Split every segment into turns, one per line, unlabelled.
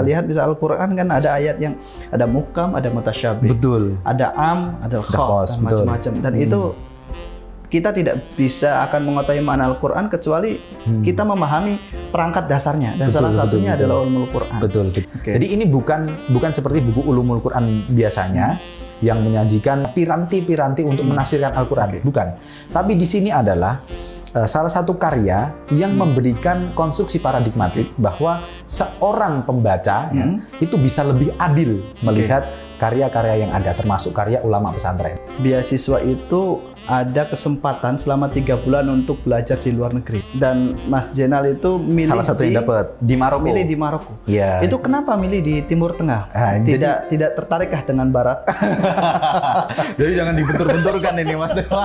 kita lihat bisa Al-Qur'an kan ada ayat yang ada mukam, ada mutasyabih. Betul. Ada am, ada khos, macam-macam. Dan hmm. itu kita tidak bisa akan mengetahui makna Al-Quran kecuali hmm. kita memahami perangkat dasarnya dan betul, salah satunya betul, adalah ulumul
Quran. Betul. betul. Okay. Jadi ini bukan bukan seperti buku ulumul Quran biasanya hmm. yang menyajikan piranti-piranti untuk hmm. menafsirkan Al-Quran, okay. bukan. Tapi di sini adalah Eh, salah satu karya yang hmm. memberikan konstruksi paradigmatik bahwa seorang pembaca ya, hmm. ya, itu bisa lebih adil melihat karya karya-karya yang ada termasuk karya ulama pesantren.
Beasiswa itu ada kesempatan
selama tiga bulan untuk belajar di luar
negeri dan Mas Jenal itu milih salah satu yang dapat di Maroko. Milih di Maroko. Ya. Itu kenapa milih di Timur Tengah? Ah, tidak jadi... tidak tertarikkah dengan Barat?
jadi jangan dibentur-benturkan ini Mas Dewa.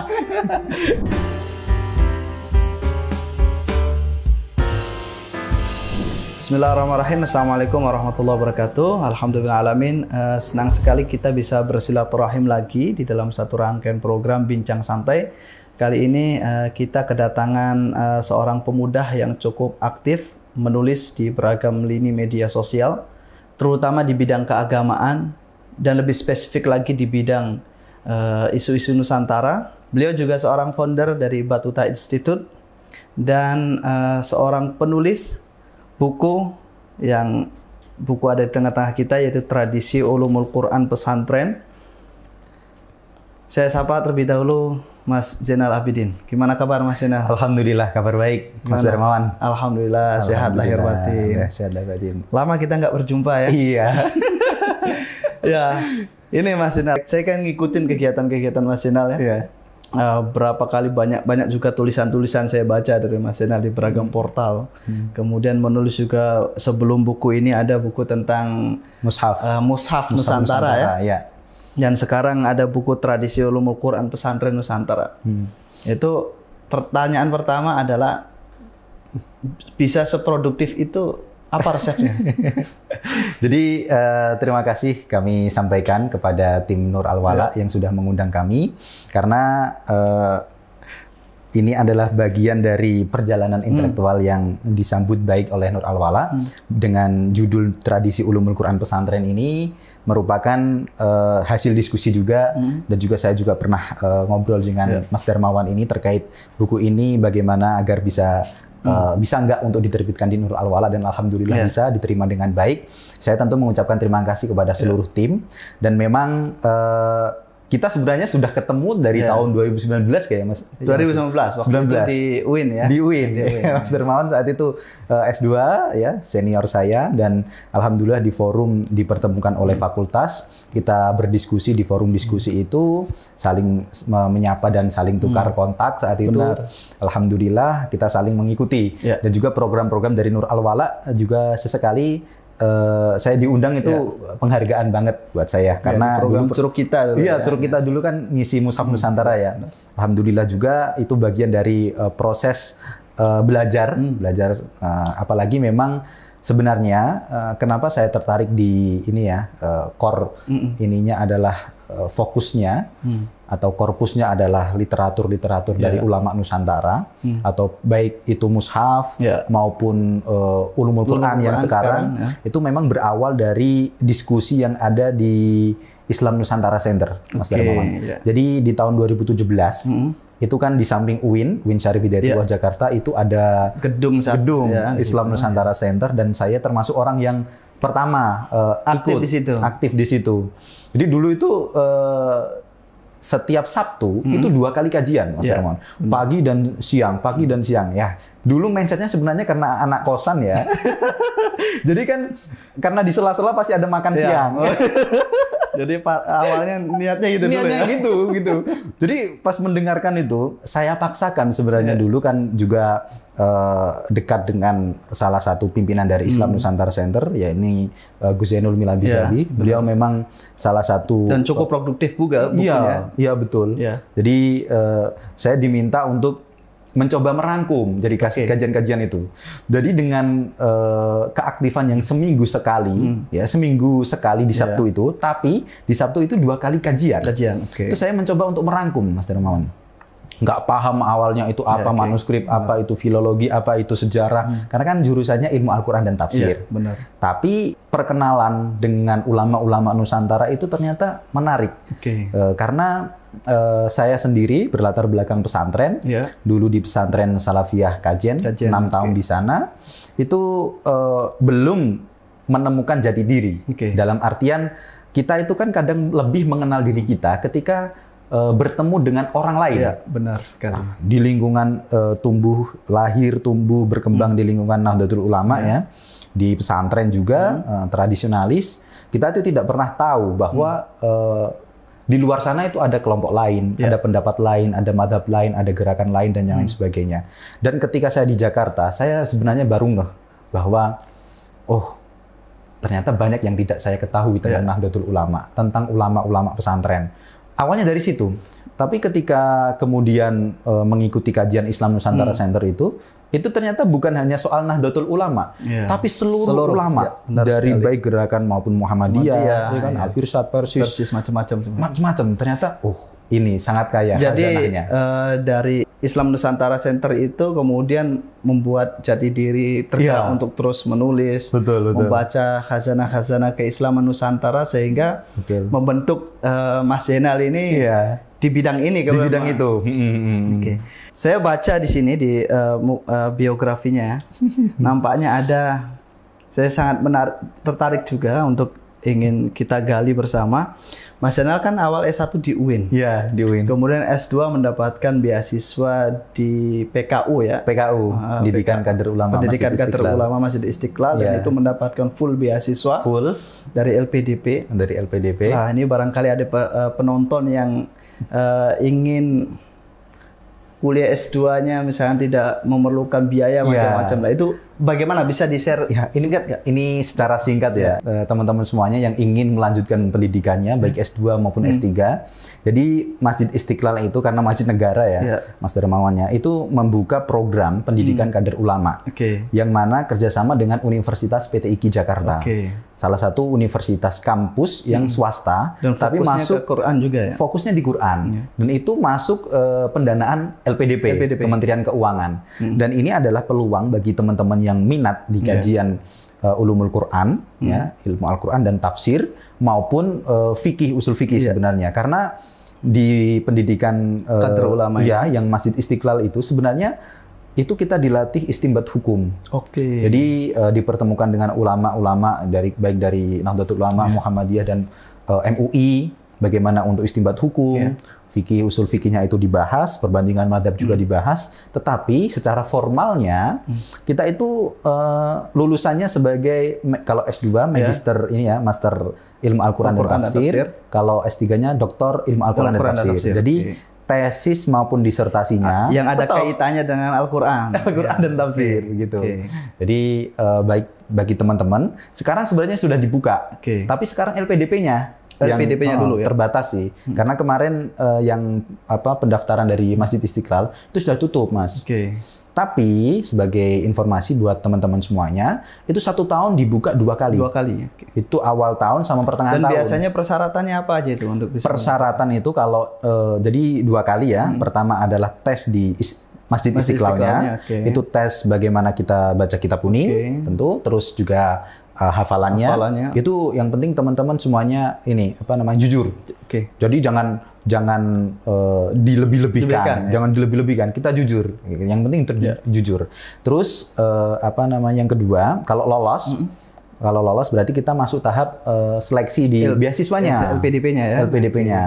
Bismillahirrahmanirrahim. Assalamualaikum warahmatullahi wabarakatuh. Alhamdulillah alamin. Eh, senang sekali kita bisa bersilaturahim lagi di dalam satu rangkaian program Bincang Santai. Kali ini eh, kita kedatangan eh, seorang pemuda yang cukup aktif menulis di beragam lini media sosial, terutama di bidang keagamaan dan lebih spesifik lagi di bidang isu-isu Nusantara. Beliau juga seorang founder dari Batuta Institute dan uh, seorang penulis buku yang buku ada di tengah-tengah kita yaitu Tradisi Ulumul Quran Pesantren. Saya sapa terlebih dahulu Mas Jenal Abidin. Gimana kabar Mas Jenal? Alhamdulillah kabar baik Mas Mana? Darmawan. Alhamdulillah, ya, Alhamdulillah sehat lahir batin. sehat lahir batin. Lama kita nggak berjumpa ya? Iya. ya. Ini Mas Jenal. saya kan ngikutin kegiatan-kegiatan Mas Jenal ya. Iya uh, berapa kali banyak banyak juga tulisan-tulisan saya baca dari Mas Zainal di beragam portal. Hmm. Kemudian menulis juga sebelum buku ini ada buku tentang mushaf uh, mushaf, mushaf Nusantara, ya. Nusantara ya. ya. Dan sekarang ada buku tradisi ulumul Quran pesantren Nusantara. Hmm. Itu pertanyaan pertama adalah bisa seproduktif itu apa resepnya?
Jadi eh, terima kasih kami sampaikan kepada tim Nur Alwala ya. yang sudah mengundang kami karena eh, ini adalah bagian dari perjalanan hmm. intelektual hmm. yang disambut baik oleh Nur Alwala hmm. dengan judul tradisi ulumul Quran pesantren ini merupakan uh, hasil diskusi juga hmm. dan juga saya juga pernah uh, ngobrol dengan yeah. Mas Darmawan ini terkait buku ini bagaimana agar bisa Uh, bisa nggak untuk diterbitkan di Nurul Alwala dan alhamdulillah yeah. bisa diterima dengan baik. Saya tentu mengucapkan terima kasih kepada ya. seluruh yeah. tim dan memang uh, kita sebenarnya sudah ketemu dari yeah. tahun 2019 kayak ya, Mas. 2019 iya, waktu 19. itu di UIN ya. Di UIN. Di ya. UIN. mas Dermawan saat itu eh, S2 ya, senior saya dan alhamdulillah di forum dipertemukan oleh hmm. fakultas, kita berdiskusi di forum diskusi hmm. itu saling menyapa dan saling tukar hmm. kontak saat itu. Benar. Alhamdulillah kita saling mengikuti yeah. dan juga program-program dari Nur Alwala juga sesekali Uh, saya diundang itu ya. penghargaan banget buat saya ya, karena yeah, program dulu, curug kita dulu iya ya. curug kita dulu kan ngisi musaf hmm. nusantara ya alhamdulillah juga itu bagian dari uh, proses uh, belajar hmm. belajar uh, apalagi memang sebenarnya uh, kenapa saya tertarik di ini ya uh, core mm ininya adalah uh, fokusnya hmm. atau korpusnya adalah literatur-literatur yeah. dari ya. ulama Nusantara hmm. atau baik itu mushaf yeah. maupun uh, ulumul Quran yang sekarang, sekarang ya. itu memang berawal dari diskusi yang ada di Islam Nusantara Center, Mas Darmawan. Yeah. Jadi di tahun 2017 hmm itu kan di samping UIN, UIN Syarif Hidayatullah yeah. Jakarta itu ada gedung gedung ya, Islam gitu. Nusantara Center dan saya termasuk orang yang pertama uh, aktif ikut, di situ. Aktif di situ. Jadi dulu itu uh, setiap Sabtu hmm itu dua kali kajian, Mas yeah. Herman. Pagi dan siang, pagi dan siang. Ya, dulu mindsetnya sebenarnya karena anak kosan ya. Jadi kan karena di sela-sela pasti ada makan yeah. siang. Oh. Jadi awalnya niatnya gitu niatnya dulu ya. gitu gitu. Jadi pas mendengarkan itu saya paksakan sebenarnya yeah. dulu kan juga Eh, dekat dengan salah satu pimpinan dari Islam hmm. Nusantara Center, yakni uh, eh, Gus Zainul Milabi iya, Beliau betul. memang salah satu dan cukup
produktif juga. Iya, ya.
iya betul. Ya. Jadi uh, saya diminta untuk mencoba merangkum jadi kajian-kajian okay. itu. Jadi dengan uh, keaktifan yang seminggu sekali, hmm. ya seminggu sekali di iya. Sabtu yeah. itu, tapi di Sabtu itu dua kali kajian. Kajian. Okay. Itu saya mencoba untuk merangkum, Mas Dermawan nggak paham awalnya itu ya, apa yeah, okay. manuskrip, apa apa itu filologi, apa itu sejarah. Hmm. Karena kan jurusannya ilmu Al-Qur'an dan tafsir. Yeah, benar. Tapi perkenalan dengan ulama-ulama Nusantara itu ternyata menarik. Okay. E, eh, karena e, saya sendiri berlatar belakang pesantren. Yeah. Dulu di pesantren Salafiyah Kajen, Kajen 6 okay. tahun di sana. Itu e, belum menemukan jati diri. Okay. Dalam artian kita itu kan kadang lebih mengenal diri kita ketika Eh, bertemu dengan orang lain. Ya, benar sekali. Nah, di lingkungan uh, tumbuh, lahir, tumbuh, berkembang hmm. di lingkungan Nahdlatul Ulama ya, ya di pesantren juga hmm. uh, tradisionalis, kita itu tidak pernah tahu bahwa hmm. uh, di luar sana itu ada kelompok lain, yeah. ada pendapat lain, ada madhab lain, ada gerakan lain dan yang hmm. sebagainya. Dan ketika saya di Jakarta, saya sebenarnya baru ngeh bahwa oh ternyata banyak yang tidak saya ketahui tentang yeah. Nahdlatul Ulama, tentang ulama-ulama pesantren, awalnya dari situ. Tapi ketika kemudian e, mengikuti kajian Islam Nusantara hmm. Center itu, itu ternyata bukan hanya soal Nahdlatul Ulama, yeah. tapi seluruh, seluruh ulama ya, dari sekali. baik gerakan maupun Muhammadiyah, Muhammadiyah ya kan, ya. Al-Irsyad, Persis, Persis macam-macam. Macam-macam. Ternyata uh ini sangat kaya Jadi
uh, dari Islam Nusantara Center itu kemudian membuat jati diri tergerak ya. untuk terus menulis, betul, betul. membaca khazanah-khazanah keislaman Nusantara sehingga betul. membentuk uh, Mas ini ya di bidang ini di bidang itu.
Hmm, hmm, hmm.
Oke. Okay. Saya baca di sini di uh, uh, biografinya ya. nampaknya ada saya sangat menarik, tertarik juga untuk ingin kita gali bersama. Mas Janal kan awal S1 di UIN. Iya, di UIN. Kemudian S2 mendapatkan beasiswa di PKU ya. PKU,
ah, Pendidikan Kader Ulama Pendidikan Masjid Kader Istiqlal. Ulama
Masjid Istiqlal Ya. dan iya. itu mendapatkan full beasiswa. Full dari LPDP. Dari LPDP. Nah, ini barangkali ada eh, penonton yang uh, ingin kuliah S2-nya misalnya tidak memerlukan biaya iya. macam-macam yeah. lah itu Bagaimana bisa di-share? Ya, ini enggak, enggak.
Ini secara singkat ya, ya. Eh, teman-teman semuanya yang ingin melanjutkan pendidikannya hmm. baik S2 maupun hmm. S3. Jadi Masjid Istiqlal itu karena masjid negara ya, ya. Mas Dermawannya, itu membuka program pendidikan hmm. kader ulama. Okay. Yang mana kerjasama dengan Universitas IKI Jakarta. Okay. Salah satu universitas kampus yang hmm. swasta, Dan tapi masuk ke Quran juga ya. Fokusnya di Quran. Iya. Dan itu masuk uh, pendanaan LPDP, LPDP, Kementerian Keuangan. Hmm. Dan ini adalah peluang bagi teman-teman yang minat di ya. kajian yeah. uh, ulumul Quran, mm. ya, ilmu Al-Quran dan tafsir maupun uh, fikih usul fikih yeah. sebenarnya. Karena di pendidikan uh, ulama ya, ya yang Masjid Istiqlal itu sebenarnya itu kita dilatih istimbat hukum. Oke. Okay. Jadi uh, dipertemukan dengan ulama-ulama dari baik dari Nahdlatul Ulama yeah. Muhammadiyah dan uh, MUI bagaimana untuk istimbat hukum, yeah fikih usul fikihnya itu dibahas, perbandingan madhab juga hmm. dibahas, tetapi secara formalnya hmm. kita itu uh, lulusannya sebagai kalau S2 ya. magister ini ya, master ilmu Al-Qur'an Al dan, tafsir, dan tafsir, kalau S3-nya doktor ilmu Al-Qur'an Al, dan, tafsir. Jadi okay tesis maupun disertasinya ah, yang ada tetap, kaitannya dengan Al-Qur'an, al ya. dan tafsir okay. gitu. Okay. Jadi uh, baik bagi teman-teman, sekarang sebenarnya sudah dibuka. Okay. Tapi sekarang LPDP-nya Eh, yang LPDP-nya uh, eh, dulu ya. Terbatas sih. Hmm. Karena kemarin uh, yang apa pendaftaran dari Masjid Istiqlal itu sudah tutup, Mas. Oke. Okay. Tapi sebagai informasi buat teman-teman semuanya, itu satu tahun dibuka dua kali. Dua kali. Okay. Itu awal tahun sama pertengahan tahun. Dan biasanya persyaratannya apa aja itu untuk bisa? Persyaratan itu kalau uh, jadi dua kali ya. Hmm. Pertama adalah tes di Masjid, Masjid Istiqlalnya. Istiqlalnya okay. Itu tes bagaimana kita baca kitab kuning, okay. tentu. Terus juga uh, hafalannya. hafalannya. Itu yang penting teman-teman semuanya ini apa namanya jujur. Oke. Okay. Jadi jangan jangan uh, dilebih-lebihkan, ya? jangan dilebih-lebihkan. Kita jujur. Yang penting yeah. jujur. Terus uh, apa namanya yang kedua, kalau lolos mm -hmm. kalau lolos berarti kita masuk tahap uh, seleksi di L beasiswanya. LPDP-nya ya. LPDP-nya.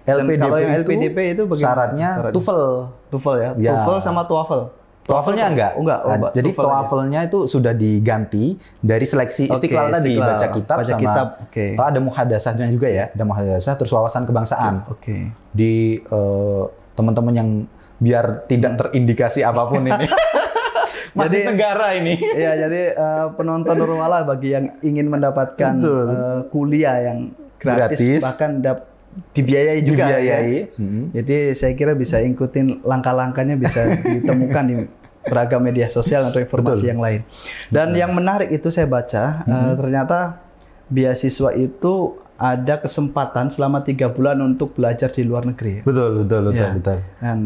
LPDP, LPDP itu, itu syaratnya, tuvel TOEFL. ya. ya. sama TOEFL. TOEFL-nya enggak? Enggak. Oh, nah, jadi TOEFL-nya itu sudah diganti dari seleksi istiqlal okay, tadi istiqlal. baca kitab baca sama kitab. Okay. Oh, ada muhadasahnya juga ya, ada muhadasah terus wawasan kebangsaan. Iya, oke. Okay. Di uh, teman-teman yang biar tidak terindikasi apapun ini. Masih jadi, negara ini. Iya, jadi uh, penonton Nurwala bagi yang ingin mendapatkan
uh, kuliah yang gratis, gratis. bahkan dapat dibiayai juga dibiayai. Ya. Hmm. Jadi saya kira bisa ikutin langkah-langkahnya bisa ditemukan di beragam media sosial atau informasi Betul. yang lain. Dan Betul. yang menarik itu saya baca mm -hmm. uh, ternyata beasiswa itu ada kesempatan selama tiga bulan untuk belajar di luar negeri. Ya.
Betul, betul, betul, ya. betul.
Dan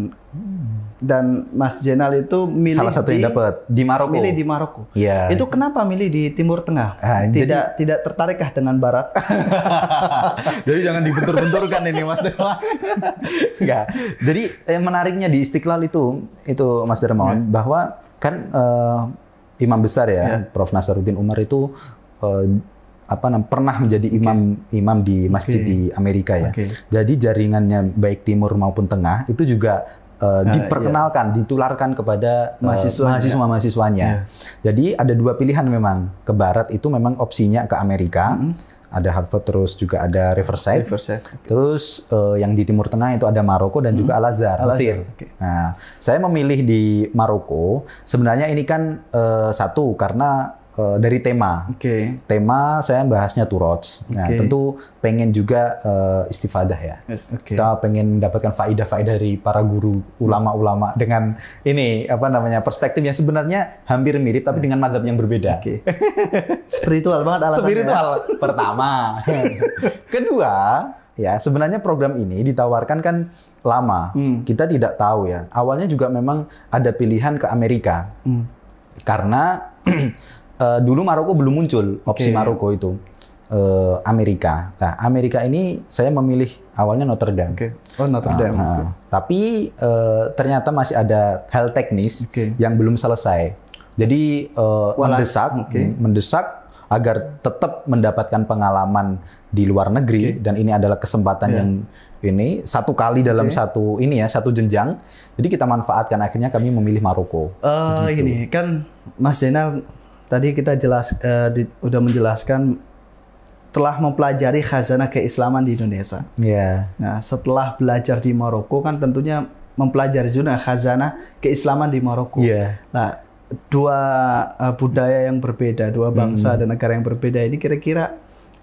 dan Mas Jenal itu milih salah satu yang dapat di Maroko. Milih di Maroko. Ya. Itu kenapa milih di Timur Tengah? Ah, tidak jadi, tidak
tertarikkah dengan Barat? jadi jangan dibentur-benturkan ini Mas Dermawan. Enggak. Jadi yang eh, menariknya di Istiqlal itu itu Mas Dermawan ya. bahwa kan uh, imam besar ya, ya. Prof Nasaruddin Umar itu eh, apa namanya pernah menjadi imam okay. imam di masjid okay. di Amerika ya. Okay. Jadi jaringannya baik timur maupun tengah itu juga uh, diperkenalkan, iya. ditularkan kepada eh, mahasiswa mahasiswa mahasiswanya. Yeah. Jadi ada dua pilihan memang ke barat itu memang opsinya ke Amerika. Mm -hmm. Ada Harvard terus juga ada Riverside. Riverside okay. Terus uh, yang di timur tengah itu ada Maroko dan -hmm. juga mm-hmm. Al Azhar, Al -Azhar Okay. Nah, saya memilih di Maroko. Sebenarnya ini kan uh, satu karena Eh, dari tema. Okay. Tema saya bahasnya Turots. Nah, tentu pengen juga uh, istifadah ya. Okay. Kita pengen mendapatkan faidah-faidah dari para guru ulama-ulama dengan ini apa namanya perspektif yang sebenarnya hampir mirip tapi dengan madhab yang berbeda. Okay. Spiritual banget alasannya. Spiritual ya. pertama. Kedua, ya sebenarnya program ini ditawarkan kan lama. Hmm. Kita tidak tahu ya. Awalnya juga memang ada pilihan ke Amerika. Hmm. Karena eh, uh, dulu Maroko belum muncul opsi okay. Maroko itu uh, Amerika. Nah, Amerika ini saya memilih awalnya Notre Dame. Okay. Oh, Notre ah, Dame. Uh, ah. okay. Tapi uh, ternyata masih ada hal teknis okay. yang belum selesai. Jadi uh, mendesak, okay. mendesak agar tetap mendapatkan pengalaman di luar negeri okay. dan ini adalah kesempatan yeah. yang ini satu kali dalam satu ini ya satu jenjang. Jadi kita manfaatkan akhirnya kami memilih Maroko.
Uh, Ini
kan Mas Zainal tadi kita jelas uh, di, udah menjelaskan
telah mempelajari khazanah keislaman di Indonesia. Yeah. Nah, setelah belajar di Maroko kan tentunya mempelajari juga khazanah keislaman di Maroko. Yeah. Nah, dua uh, budaya yang berbeda, dua bangsa mm. dan negara yang berbeda ini kira-kira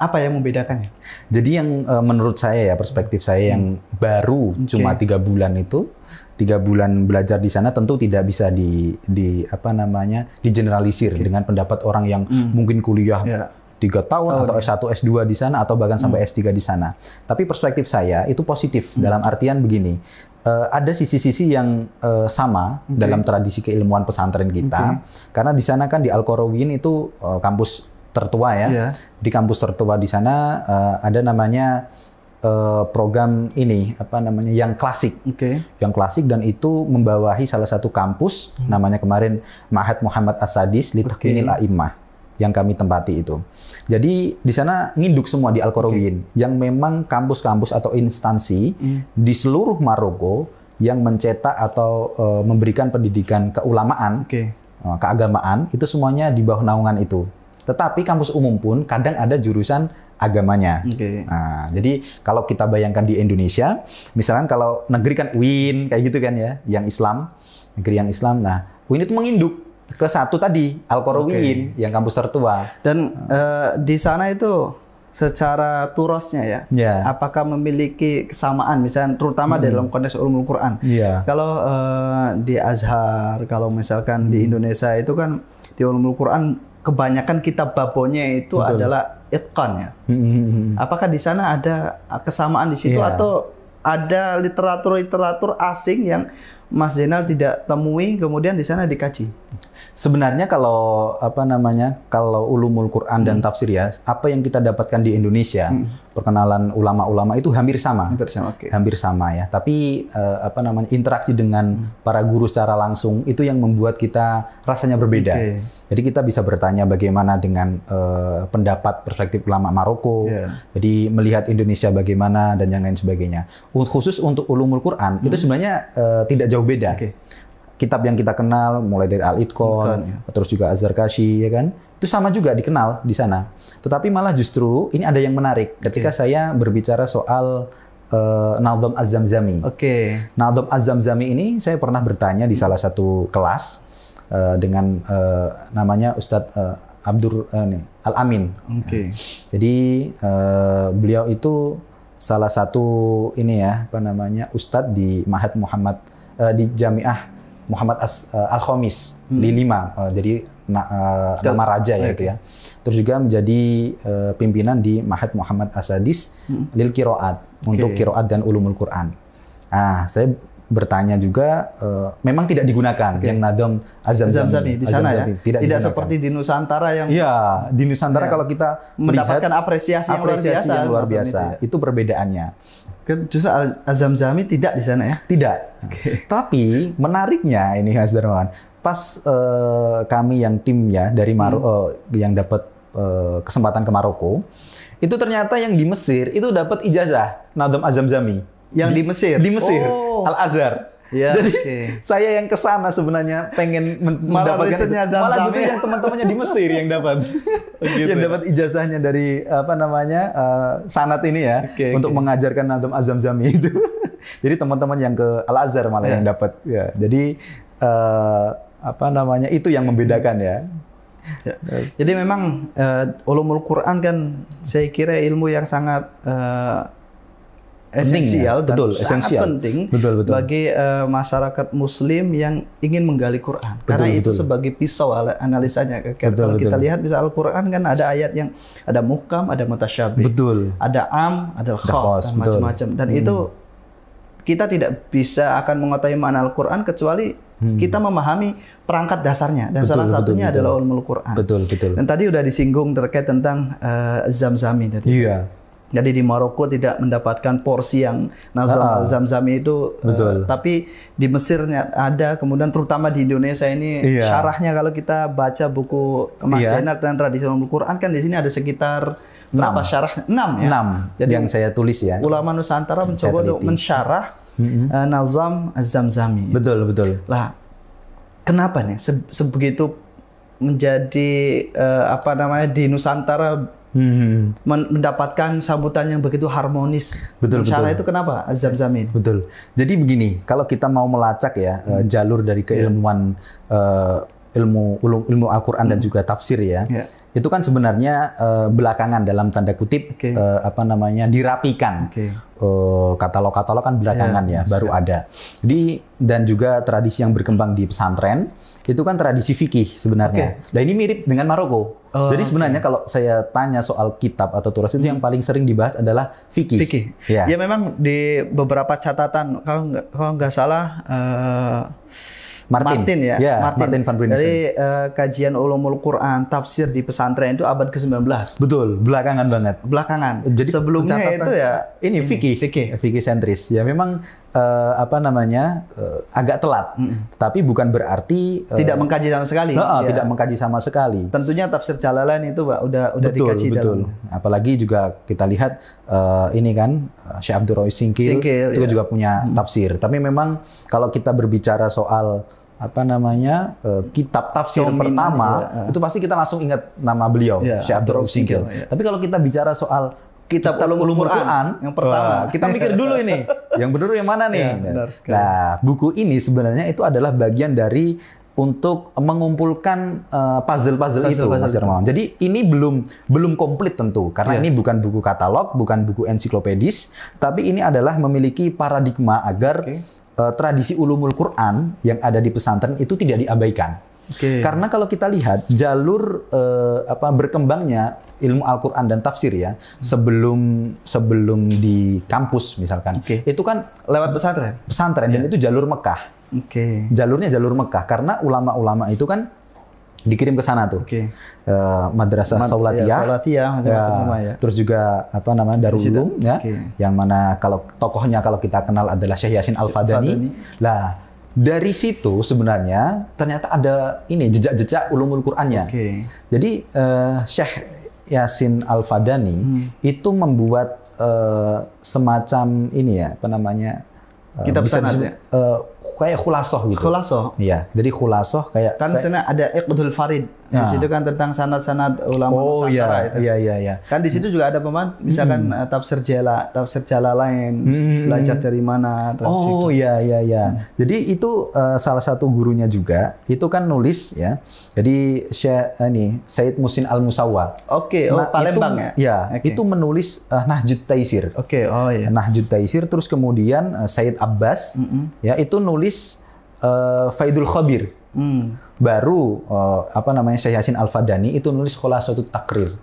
apa yang membedakannya?
Jadi yang uh, menurut saya ya perspektif saya yang hmm. baru okay. cuma tiga bulan itu tiga bulan belajar di sana tentu tidak bisa di di apa namanya digeneralisir okay. Iya. dengan pendapat orang yang hmm. mungkin kuliah iya. tiga tahun oh, atau S1 iya. S2 di sana atau bahkan sampai sampai hmm. S3 di sana. Tapi perspektif saya itu positif hmm. dalam artian begini. Uh, ada sisi-sisi yang uh, sama okay. dalam tradisi keilmuan pesantren kita, okay. karena di sana kan di Al Qarawiyyin itu uh, kampus tertua ya, yeah. di kampus tertua di sana uh, ada namanya Eh, program ini apa namanya yang klasik, okay. yang klasik dan itu membawahi salah satu kampus hmm. namanya kemarin Mahat Muhammad Asadis di okay. Takwinil Aimah yang kami tempati itu. Jadi di sana nginduk semua di al okay. yang memang kampus-kampus atau instansi hmm. di seluruh Maroko yang mencetak atau uh, memberikan pendidikan keulamaan, okay. Eh, keagamaan itu semuanya di bawah naungan itu. Tetapi kampus umum pun kadang ada jurusan agamanya. Okay. Nah, jadi kalau kita bayangkan di Indonesia, misalkan kalau negeri kan UIN kayak gitu kan ya, yang Islam, negeri yang Islam. Nah, UIN itu menginduk ke satu tadi Al Qarawiyyin okay. yang kampus tertua. Dan uh, di sana
itu secara turosnya ya, yeah. apakah memiliki kesamaan misalnya terutama hmm. dalam konteks ulumul Quran. Yeah. Kalau uh, di Azhar, kalau misalkan hmm. di Indonesia itu kan di ulumul Quran kebanyakan kitab babonya itu Betul. adalah itkon ya.
Hmm, hmm, hmm,
Apakah di sana ada kesamaan di situ yeah. atau ada literatur-literatur asing yang Mas Zainal tidak temui kemudian di sana dikaji?
Sebenarnya kalau apa namanya kalau ulumul Quran hmm. dan tafsir ya, apa yang kita dapatkan di Indonesia, hmm. perkenalan ulama-ulama itu hampir sama. Hampir sama, okay. hampir sama ya. Tapi uh, apa namanya interaksi dengan hmm. para guru secara langsung itu yang membuat kita rasanya berbeda. Okay. Jadi kita bisa bertanya bagaimana dengan uh, pendapat perspektif ulama Maroko. Yeah. Jadi melihat Indonesia bagaimana dan yang lain sebagainya. Khusus untuk ulumul Quran hmm. itu sebenarnya uh, tidak jauh beda. Okay kitab yang kita kenal mulai dari Al Itqon, ya. terus juga Azhar Kashi ya kan. Itu sama juga dikenal di sana. Tetapi malah justru ini ada yang menarik ketika okay. saya berbicara soal uh, Naldom Az-Zamzami. Oke. Okay. Naldom Az-Zamzami ini saya pernah bertanya di salah satu kelas uh, dengan uh, namanya Ustadz uh, Abdur uh, nih, Al Amin. Oke. Okay. Ya. Jadi uh, beliau itu salah satu ini ya apa namanya ustadz di Mahat Muhammad uh, di Jamiah Muhammad As, uh, eh, Al Khomis hmm. di Lima, uh, jadi na, uh, nama raja ya itu ya. Terus juga menjadi uh, pimpinan di Mahat Muhammad Asadis hmm. lil Kiroat okay. untuk Kiroat dan Ulumul Quran. Ah, saya bertanya juga uh, memang tidak digunakan okay. yang nadom azam zami, di sana ya tidak, tidak seperti di Nusantara yang Iya, di Nusantara ya. kalau kita mendapatkan apresiasi, apresiasi yang luar biasa, yang luar biasa. Itu, ya. itu perbedaannya. Kan justru Azam Zami tidak di sana ya? Tidak. Okay. Tapi menariknya ini Mas Darmawan, pas uh, kami yang tim ya dari Mar hmm. uh, yang dapat uh, kesempatan ke Maroko, itu ternyata yang di Mesir itu dapat ijazah Nadom Zami Yang di, di Mesir. Di Mesir, oh. Al Azhar. Ya, Jadi okay. saya yang ke sana sebenarnya pengen mendapatkan malah, malah justru ya. yang teman-temannya di Mesir yang dapat. Oh gitu yang ya. dapat ijazahnya dari apa namanya? Uh, sanat ini ya okay, untuk okay. mengajarkan azam-zami itu. jadi teman-teman yang ke Al Azhar malah yeah. yang dapat ya. Jadi uh, apa namanya? itu yang membedakan ya. Ya. Jadi memang uh, ulumul Quran kan
saya kira ilmu yang sangat
Ya, esensial, ya? betul, sangat esensial. penting betul, betul.
bagi uh, masyarakat Muslim yang ingin menggali Quran. Betul, Karena betul. itu sebagai pisau analisanya. Betul, Kalau betul. kita lihat bisa Al-Quran kan ada ayat yang ada mukam, ada mutasyabih, betul. ada am, ada khos, macam-macam. Dan hmm. itu kita tidak bisa akan mengetahui makna Al-Quran kecuali hmm. kita memahami perangkat dasarnya dan betul, salah satunya betul, adalah ulumul Quran.
Betul betul. Dan
tadi sudah disinggung terkait tentang uh, e, zam zami tadi. Iya. Jadi di Maroko tidak mendapatkan porsi yang nazar uh, ah, ah. zam-zam itu. Eh, betul. Uh, tapi di Mesir ada, kemudian terutama di Indonesia ini iya. syarahnya kalau kita baca buku Mas iya. Zainat dan tradisional Quran kan di sini ada sekitar enam berapa syarah? enam ya. Enam,
Jadi yang saya tulis ya.
Ulama Nusantara mencoba untuk mensyarah mm-hmm. nazam zamzami Betul, betul. Lah kenapa nih sebegitu menjadi uh, apa namanya di Nusantara hmm. mendapatkan sambutan yang begitu harmonis.
Betul. Cara itu
kenapa Azam Zamin? Betul.
Jadi begini, kalau kita mau melacak ya eh, hmm. jalur dari keilmuan yeah. Hmm. uh, ilmu ilmu Al-Qur'an hmm. dan juga tafsir ya. Yeah. Itu kan sebenarnya uh, belakangan dalam tanda kutip okay. uh, eh, apa namanya dirapikan. Okay. Uh, katalog-katalog kan belakangan yeah. ya, baru ada. Jadi dan juga tradisi yang berkembang di pesantren itu kan tradisi fikih sebenarnya. Okay. Dan ini mirip dengan Maroko. Oh, Jadi sebenarnya okay. kalau saya tanya soal kitab atau turas itu hmm. yang paling sering dibahas adalah fikih. Fikih. Ya. ya memang di beberapa catatan
kalau nggak kalau nggak salah uh,
Martin, Martin ya, ya Martin. Martin van Brunissen. Dari
uh, eh, kajian ulumul Quran, tafsir di pesantren itu abad ke-19. Betul, belakangan
banget. Belakangan. Jadi sebelumnya itu ya ini fikih, fikih, Vicky sentris. Ya memang uh, apa namanya uh, agak telat, mm. tapi bukan berarti uh, tidak mengkaji sama
sekali. No, ya. Tidak
mengkaji sama sekali. Tentunya tafsir Jalalain itu Pak, udah udah betul, dikaji betul. Dalam. Apalagi juga kita lihat uh, ini kan Syekh Abdul Roy Singkil, Singkil itu ya. juga punya mm. tafsir. Tapi memang kalau kita berbicara soal apa namanya uh, kitab tafsir Domin, pertama ya. itu pasti kita langsung ingat nama beliau ya, Syekh Abdul Ya. Tapi kalau kita bicara soal kitab ulumul Quran, Quran yang pertama. uh, kita mikir dulu ini, yang benar yang mana nih? Ya, benar, nah, buku ini sebenarnya itu adalah bagian dari untuk mengumpulkan eh, puzzle-puzzle uh, itu, puzzle Mas Darmawan. Jadi ini belum belum komplit tentu, karena yeah. ini bukan buku katalog, bukan buku ensiklopedis, tapi ini adalah memiliki paradigma agar okay uh, tradisi ulumul Quran yang ada di pesantren itu tidak diabaikan. Okay. Karena kalau kita lihat jalur uh, apa berkembangnya ilmu Al-Qur'an dan tafsir ya, sebelum sebelum di kampus misalkan. Okay. Itu kan lewat pesantren. Pesantren yeah. dan ya. itu jalur Mekah. Okay. Jalurnya jalur Mekah karena ulama-ulama itu kan dikirim ke sana tuh. Okay. Uh, eh, Madrasah Mad ya, Saulatia, Ya, Saulatia ya, ya. Terus juga apa namanya Ulum ya. Okay. Yang mana kalau tokohnya kalau kita kenal adalah Syekh Yasin Al-Fadani. Lah, dari situ sebenarnya ternyata ada ini jejak-jejak ulumul Qur'annya. Okay. Jadi uh, Syekh Yasin Al-Fadani hmm. itu membuat uh, semacam ini ya, apa namanya? Uh, kitab sanad ya kayak khulasoh gitu. Khulasoh. Iya. Jadi khulasoh kayak kan kayak, sana
ada Iqdul Farid. Ya. Di ah. situ kan tentang sanad-sanad ulama oh, Nusantara iya, itu. Iya iya iya. Kan di situ hmm. juga ada pemain misalkan
hmm. tafsir jala, tafsir jala lain, hmm. belajar dari mana Oh iya iya iya. Hmm. Jadi itu uh, salah satu gurunya juga itu kan nulis ya. Jadi Syekh eh, ini Said Musin Al Musawa.
Oke, okay. oh, nah, Palembang itu, ya.
Ya, okay. itu menulis uh, Nahjud Taisir. Oke, okay. oh iya. Nahjud Taisir terus kemudian uh, Said Abbas mm -hmm. ya itu nulis uh, Faidul Khabir. Hmm. Baru uh, apa namanya Syekh Yasin Al-Fadani itu nulis Khulasatul Takrir.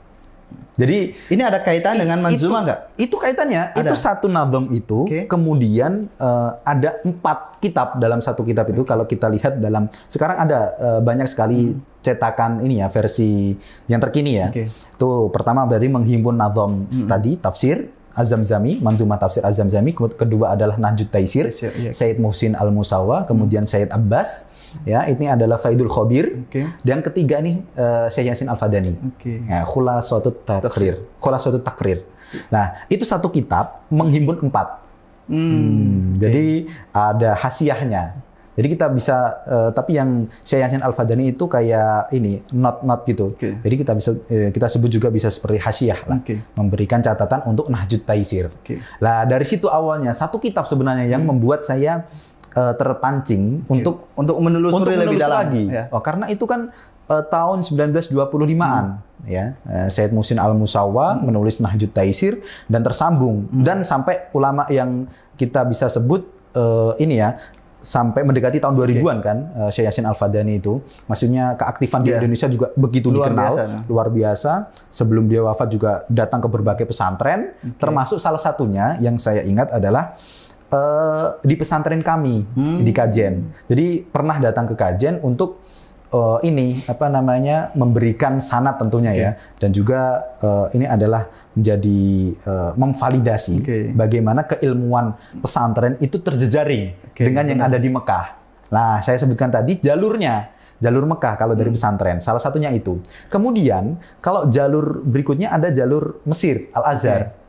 Jadi ini ada kaitan i, dengan manzuma nggak? Itu, kaitannya. Ada. Itu satu nabung itu, okay. kemudian uh, ada empat kitab dalam satu kitab itu. Okay. Kalau kita lihat dalam sekarang ada uh, banyak sekali hmm. cetakan ini ya versi yang terkini ya. Okay. Itu pertama berarti menghimpun nabung hmm. tadi tafsir, Azamzami, Zami, Manzuma Tafsir Azamzami, Zami. kedua adalah Najud Taisir, Taisir iya. Muhsin Al-Musawa, kemudian Said Abbas, hmm. ya ini adalah Faidul Khobir, okay. dan ketiga nih eh, uh, Syekh Yasin Al-Fadani. Okay. Ya, suatu Takrir. suatu Takrir. Nah, itu satu kitab menghimpun empat. Hmm, hmm, okay. Jadi ada hasiahnya. Jadi kita bisa uh, tapi yang saya yakin Al Fadani itu kayak ini not not gitu. Okay. Jadi kita bisa uh, kita sebut juga bisa seperti hasiah lah, okay. memberikan catatan untuk nahjud taisir. Okay. dari situ awalnya satu kitab sebenarnya yang hmm. membuat saya uh, terpancing okay. untuk untuk menelusuri untuk lebih dalam lagi. Ya. Oh, karena itu kan uh, tahun 1925-an hmm. ya. Uh, Syed Musin Al-Musawa hmm. menulis Nahjud Taisir dan tersambung hmm. dan sampai ulama yang kita bisa sebut uh, ini ya sampai mendekati tahun 2000-an okay. kan uh, Syekh Yasin Al-Fadani itu. Maksudnya keaktifan yeah. di iya. Indonesia juga begitu luar dikenal, biasa, nah. luar biasa. Sebelum dia wafat juga datang ke berbagai pesantren, okay. termasuk salah satunya yang saya ingat adalah uh, di pesantren kami hmm. di Kajen. Jadi pernah datang ke Kajen untuk uh, ini apa namanya memberikan sanat tentunya okay. ya dan juga uh, ini adalah menjadi uh, memvalidasi okay. bagaimana keilmuan pesantren itu terjejaring okay. dengan yang ada di Mekah. Nah, saya sebutkan tadi jalurnya jalur Mekah kalau dari hmm. pesantren. Salah satunya itu. Kemudian kalau jalur berikutnya ada jalur Mesir Al Azhar. Okay.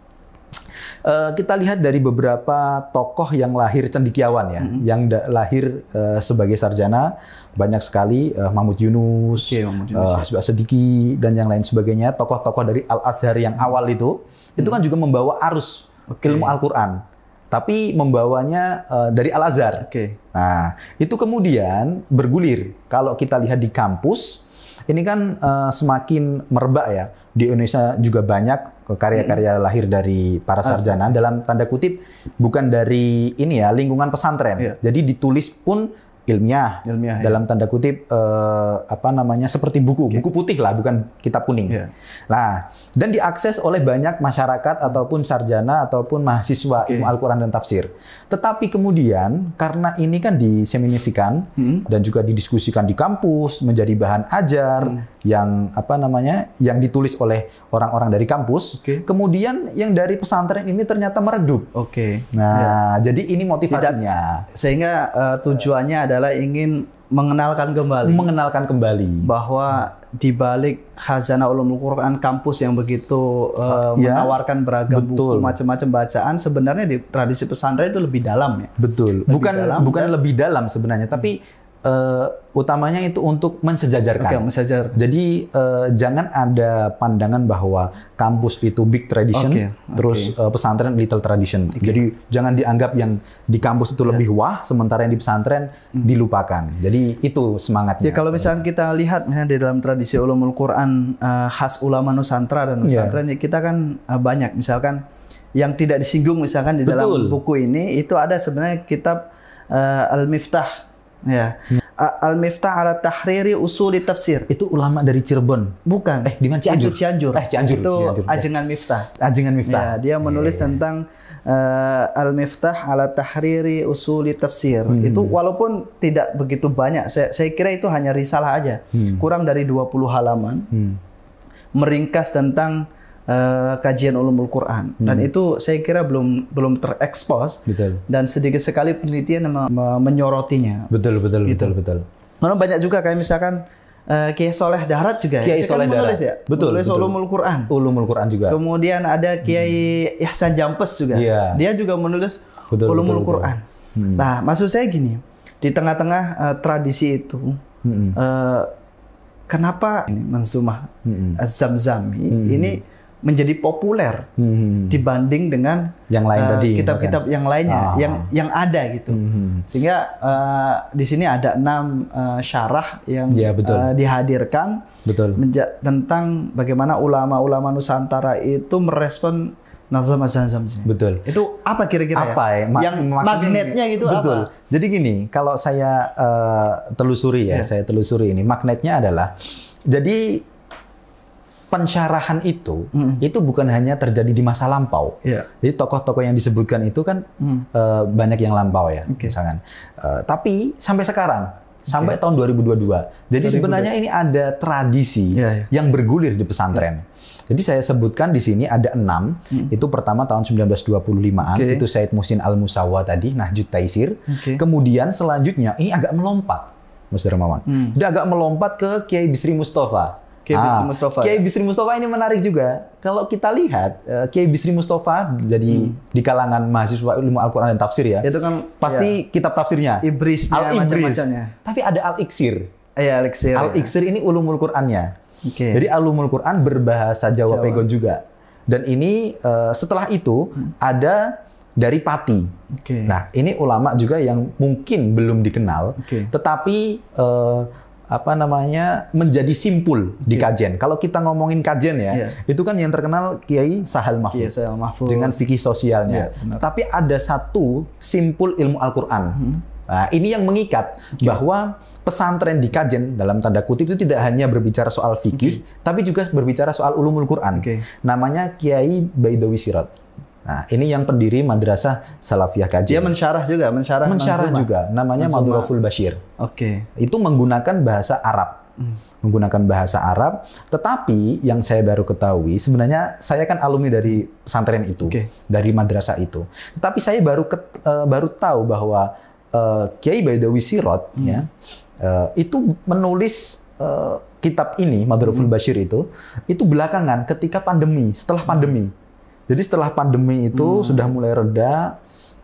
Eh, kita lihat dari beberapa tokoh yang lahir cendikiawan ya, mm-hmm. yang lahir uh, sebagai sarjana banyak sekali uh, Mahmud Yunus, okay, uh, Sediki dan yang lain sebagainya, tokoh-tokoh dari Al Azhar yang awal itu, mm-hmm. itu kan juga membawa arus okay. ilmu Al-Qur'an. Tapi membawanya uh, dari Al Azhar. Okay. Nah, itu kemudian bergulir. Kalau kita lihat di kampus, ini kan uh, semakin merebak ya di Indonesia juga banyak karya-karya lahir dari para sarjana dalam tanda kutip bukan dari ini ya lingkungan pesantren. Yeah. Jadi ditulis pun ilmiah, ilmiah ya. dalam tanda kutip eh, apa namanya seperti buku okay. buku putih lah bukan kitab kuning. Yeah. Nah dan diakses oleh banyak masyarakat ataupun sarjana ataupun mahasiswa okay. ilmu al dan tafsir. Tetapi kemudian karena ini kan diseminasikan hmm. dan juga didiskusikan di kampus menjadi bahan ajar hmm. yang apa namanya yang ditulis oleh orang-orang dari kampus. Okay. Kemudian yang dari pesantren ini ternyata meredup. Oke. Okay. Nah yeah. jadi ini motivasinya. Tidak, sehingga uh, tujuannya ada adalah ingin mengenalkan kembali mengenalkan kembali
bahwa di balik khazanah ulumul Quran kampus yang begitu uh, ya, menawarkan beragam betul. buku macam-macam bacaan sebenarnya di tradisi pesantren itu lebih dalam ya
betul lebih bukan dalam, bukan dan, lebih dalam sebenarnya tapi uh, utamanya itu untuk mensejajarkan. Okay, mensejajar. Jadi uh, jangan ada pandangan bahwa kampus itu big tradition, okay, okay. terus uh, pesantren little tradition. Okay. Jadi jangan dianggap yang di kampus itu ya. lebih wah, sementara yang di pesantren hmm. dilupakan. Jadi itu semangatnya. Ya kalau misalnya kita
lihat misalnya di dalam tradisi ulumul Quran uh, khas ulama Nusantara dan Nusantren, ya. yeah. ya kita kan uh, banyak misalkan yang tidak disinggung misalkan di Betul. dalam buku ini itu ada sebenarnya kitab uh, Al Miftah Ya. Al Miftah al Tahriri Usuli Tafsir. Itu ulama dari Cirebon. Bukan. Eh, di mana Cianjur? Cianjur. Eh, Cianjur. Itu Cianjur. Ya. Ajengan Miftah. Ajengan Miftah. Ya, dia menulis yeah. Iya, iya. tentang uh, eh, Al Miftah al Tahriri Usuli Tafsir. Hmm. Itu walaupun tidak begitu banyak, saya, saya kira itu hanya risalah aja. Hmm. Kurang dari 20 halaman. Hmm. Meringkas tentang Eh, kajian ulumul Quran dan hmm. itu saya kira belum belum terekspos betul. dan sedikit sekali penelitian me me menyorotinya betul betul gitu. betul betul karena banyak juga kayak misalkan uh, Kiai Soleh Darat juga ya. Kiai kan Soleh kan Darat ya betul menulis betul. ulumul
Quran ulumul Quran juga
kemudian ada Kiai hmm. Ihsan Jampes juga yeah. dia juga menulis betul, ulumul betul, Quran betul. Hmm. nah maksud saya gini di tengah-tengah uh, tradisi itu hmm. uh, kenapa ini mensumah hmm. zamzami hmm. ini menjadi populer hmm. dibanding dengan
yang lain uh, tadi gitu kitab-kitab kan? yang lainnya ah. yang yang ada gitu hmm.
sehingga uh, di sini ada enam uh, syarah yang ya, betul. Uh, dihadirkan betul. tentang bagaimana ulama-ulama Nusantara itu merespon
Nazam Azam betul itu
apa kira-kira ya? apa ya, ya? Ma yang magnetnya gitu betul apa?
jadi gini kalau saya uh, telusuri ya ya saya telusuri ini magnetnya adalah jadi pensyarahan itu mm. itu bukan hanya terjadi di masa lampau. Yeah. Jadi tokoh-tokoh yang disebutkan itu kan mm. uh, banyak yang lampau ya, okay. misalkan. Uh, tapi sampai sekarang sampai okay. tahun 2022. Jadi 2022. sebenarnya ini ada tradisi yeah, yeah. yang bergulir di pesantren. Yeah. Jadi saya sebutkan di sini ada enam. Hmm. Itu pertama tahun 1925-an okay. itu Said Musin Al Musawa tadi, Nahjud Taisir. Okay. Kemudian selanjutnya ini agak melompat, Mas Dermawan. Hmm. Dia agak melompat ke Kiai Bisri Mustafa. Kiai ah, Bisri Mustafa. Kiai Bisri ya? Mustafa ini menarik juga. Kalau kita lihat uh, eh, Kiai Bisri Mustafa jadi hmm. di kalangan mahasiswa ilmu Al-Qur'an dan tafsir ya. Itu kan pasti ya, kitab tafsirnya. Ibris Al-Ibris. Ya. Tapi ada Al-Iksir. Iya, Al-Iksir. Ya. Al-Iksir ya. ini ulumul Qur'annya. Okay. Jadi ulumul Qur'an berbahasa Jawa, Jawa. Pegon juga. Dan ini eh, setelah itu hmm. ada dari Pati. Okay. Nah, ini ulama juga yang mungkin belum dikenal, okay. tetapi uh, apa namanya menjadi simpul di yeah. kajian. Kalau kita ngomongin kajian ya, yeah. itu kan yang terkenal Kiai Sahal Mahfud, yeah, iya, dengan fikih sosialnya. Yeah, iya, Tapi ada satu simpul ilmu Al-Qur'an. Hmm. Nah, ini yang mengikat okay. bahwa pesantren di kajen dalam tanda kutip itu tidak hanya berbicara soal fikih, okay. tapi juga berbicara soal ulumul Quran. Okay. Namanya Kiai Baidowi Sirat. Nah, ini yang pendiri Madrasah Salafiyah kajian Dia mensyarah juga, mensyarah. Mensyarah juga, namanya Maduraful Bashir. Oke. Okay. Itu menggunakan bahasa Arab. Hmm. Menggunakan bahasa Arab, tetapi yang saya baru ketahui sebenarnya saya kan alumni dari pesantren itu, okay. dari madrasah itu. Tetapi saya baru ke, uh, baru tahu bahwa uh, Kiai Baidawi Sirot hmm. ya uh, itu menulis uh, kitab ini Madruful hmm. Bashir itu itu belakangan ketika pandemi, setelah pandemi. Jadi setelah pandemi itu hmm. sudah mulai reda,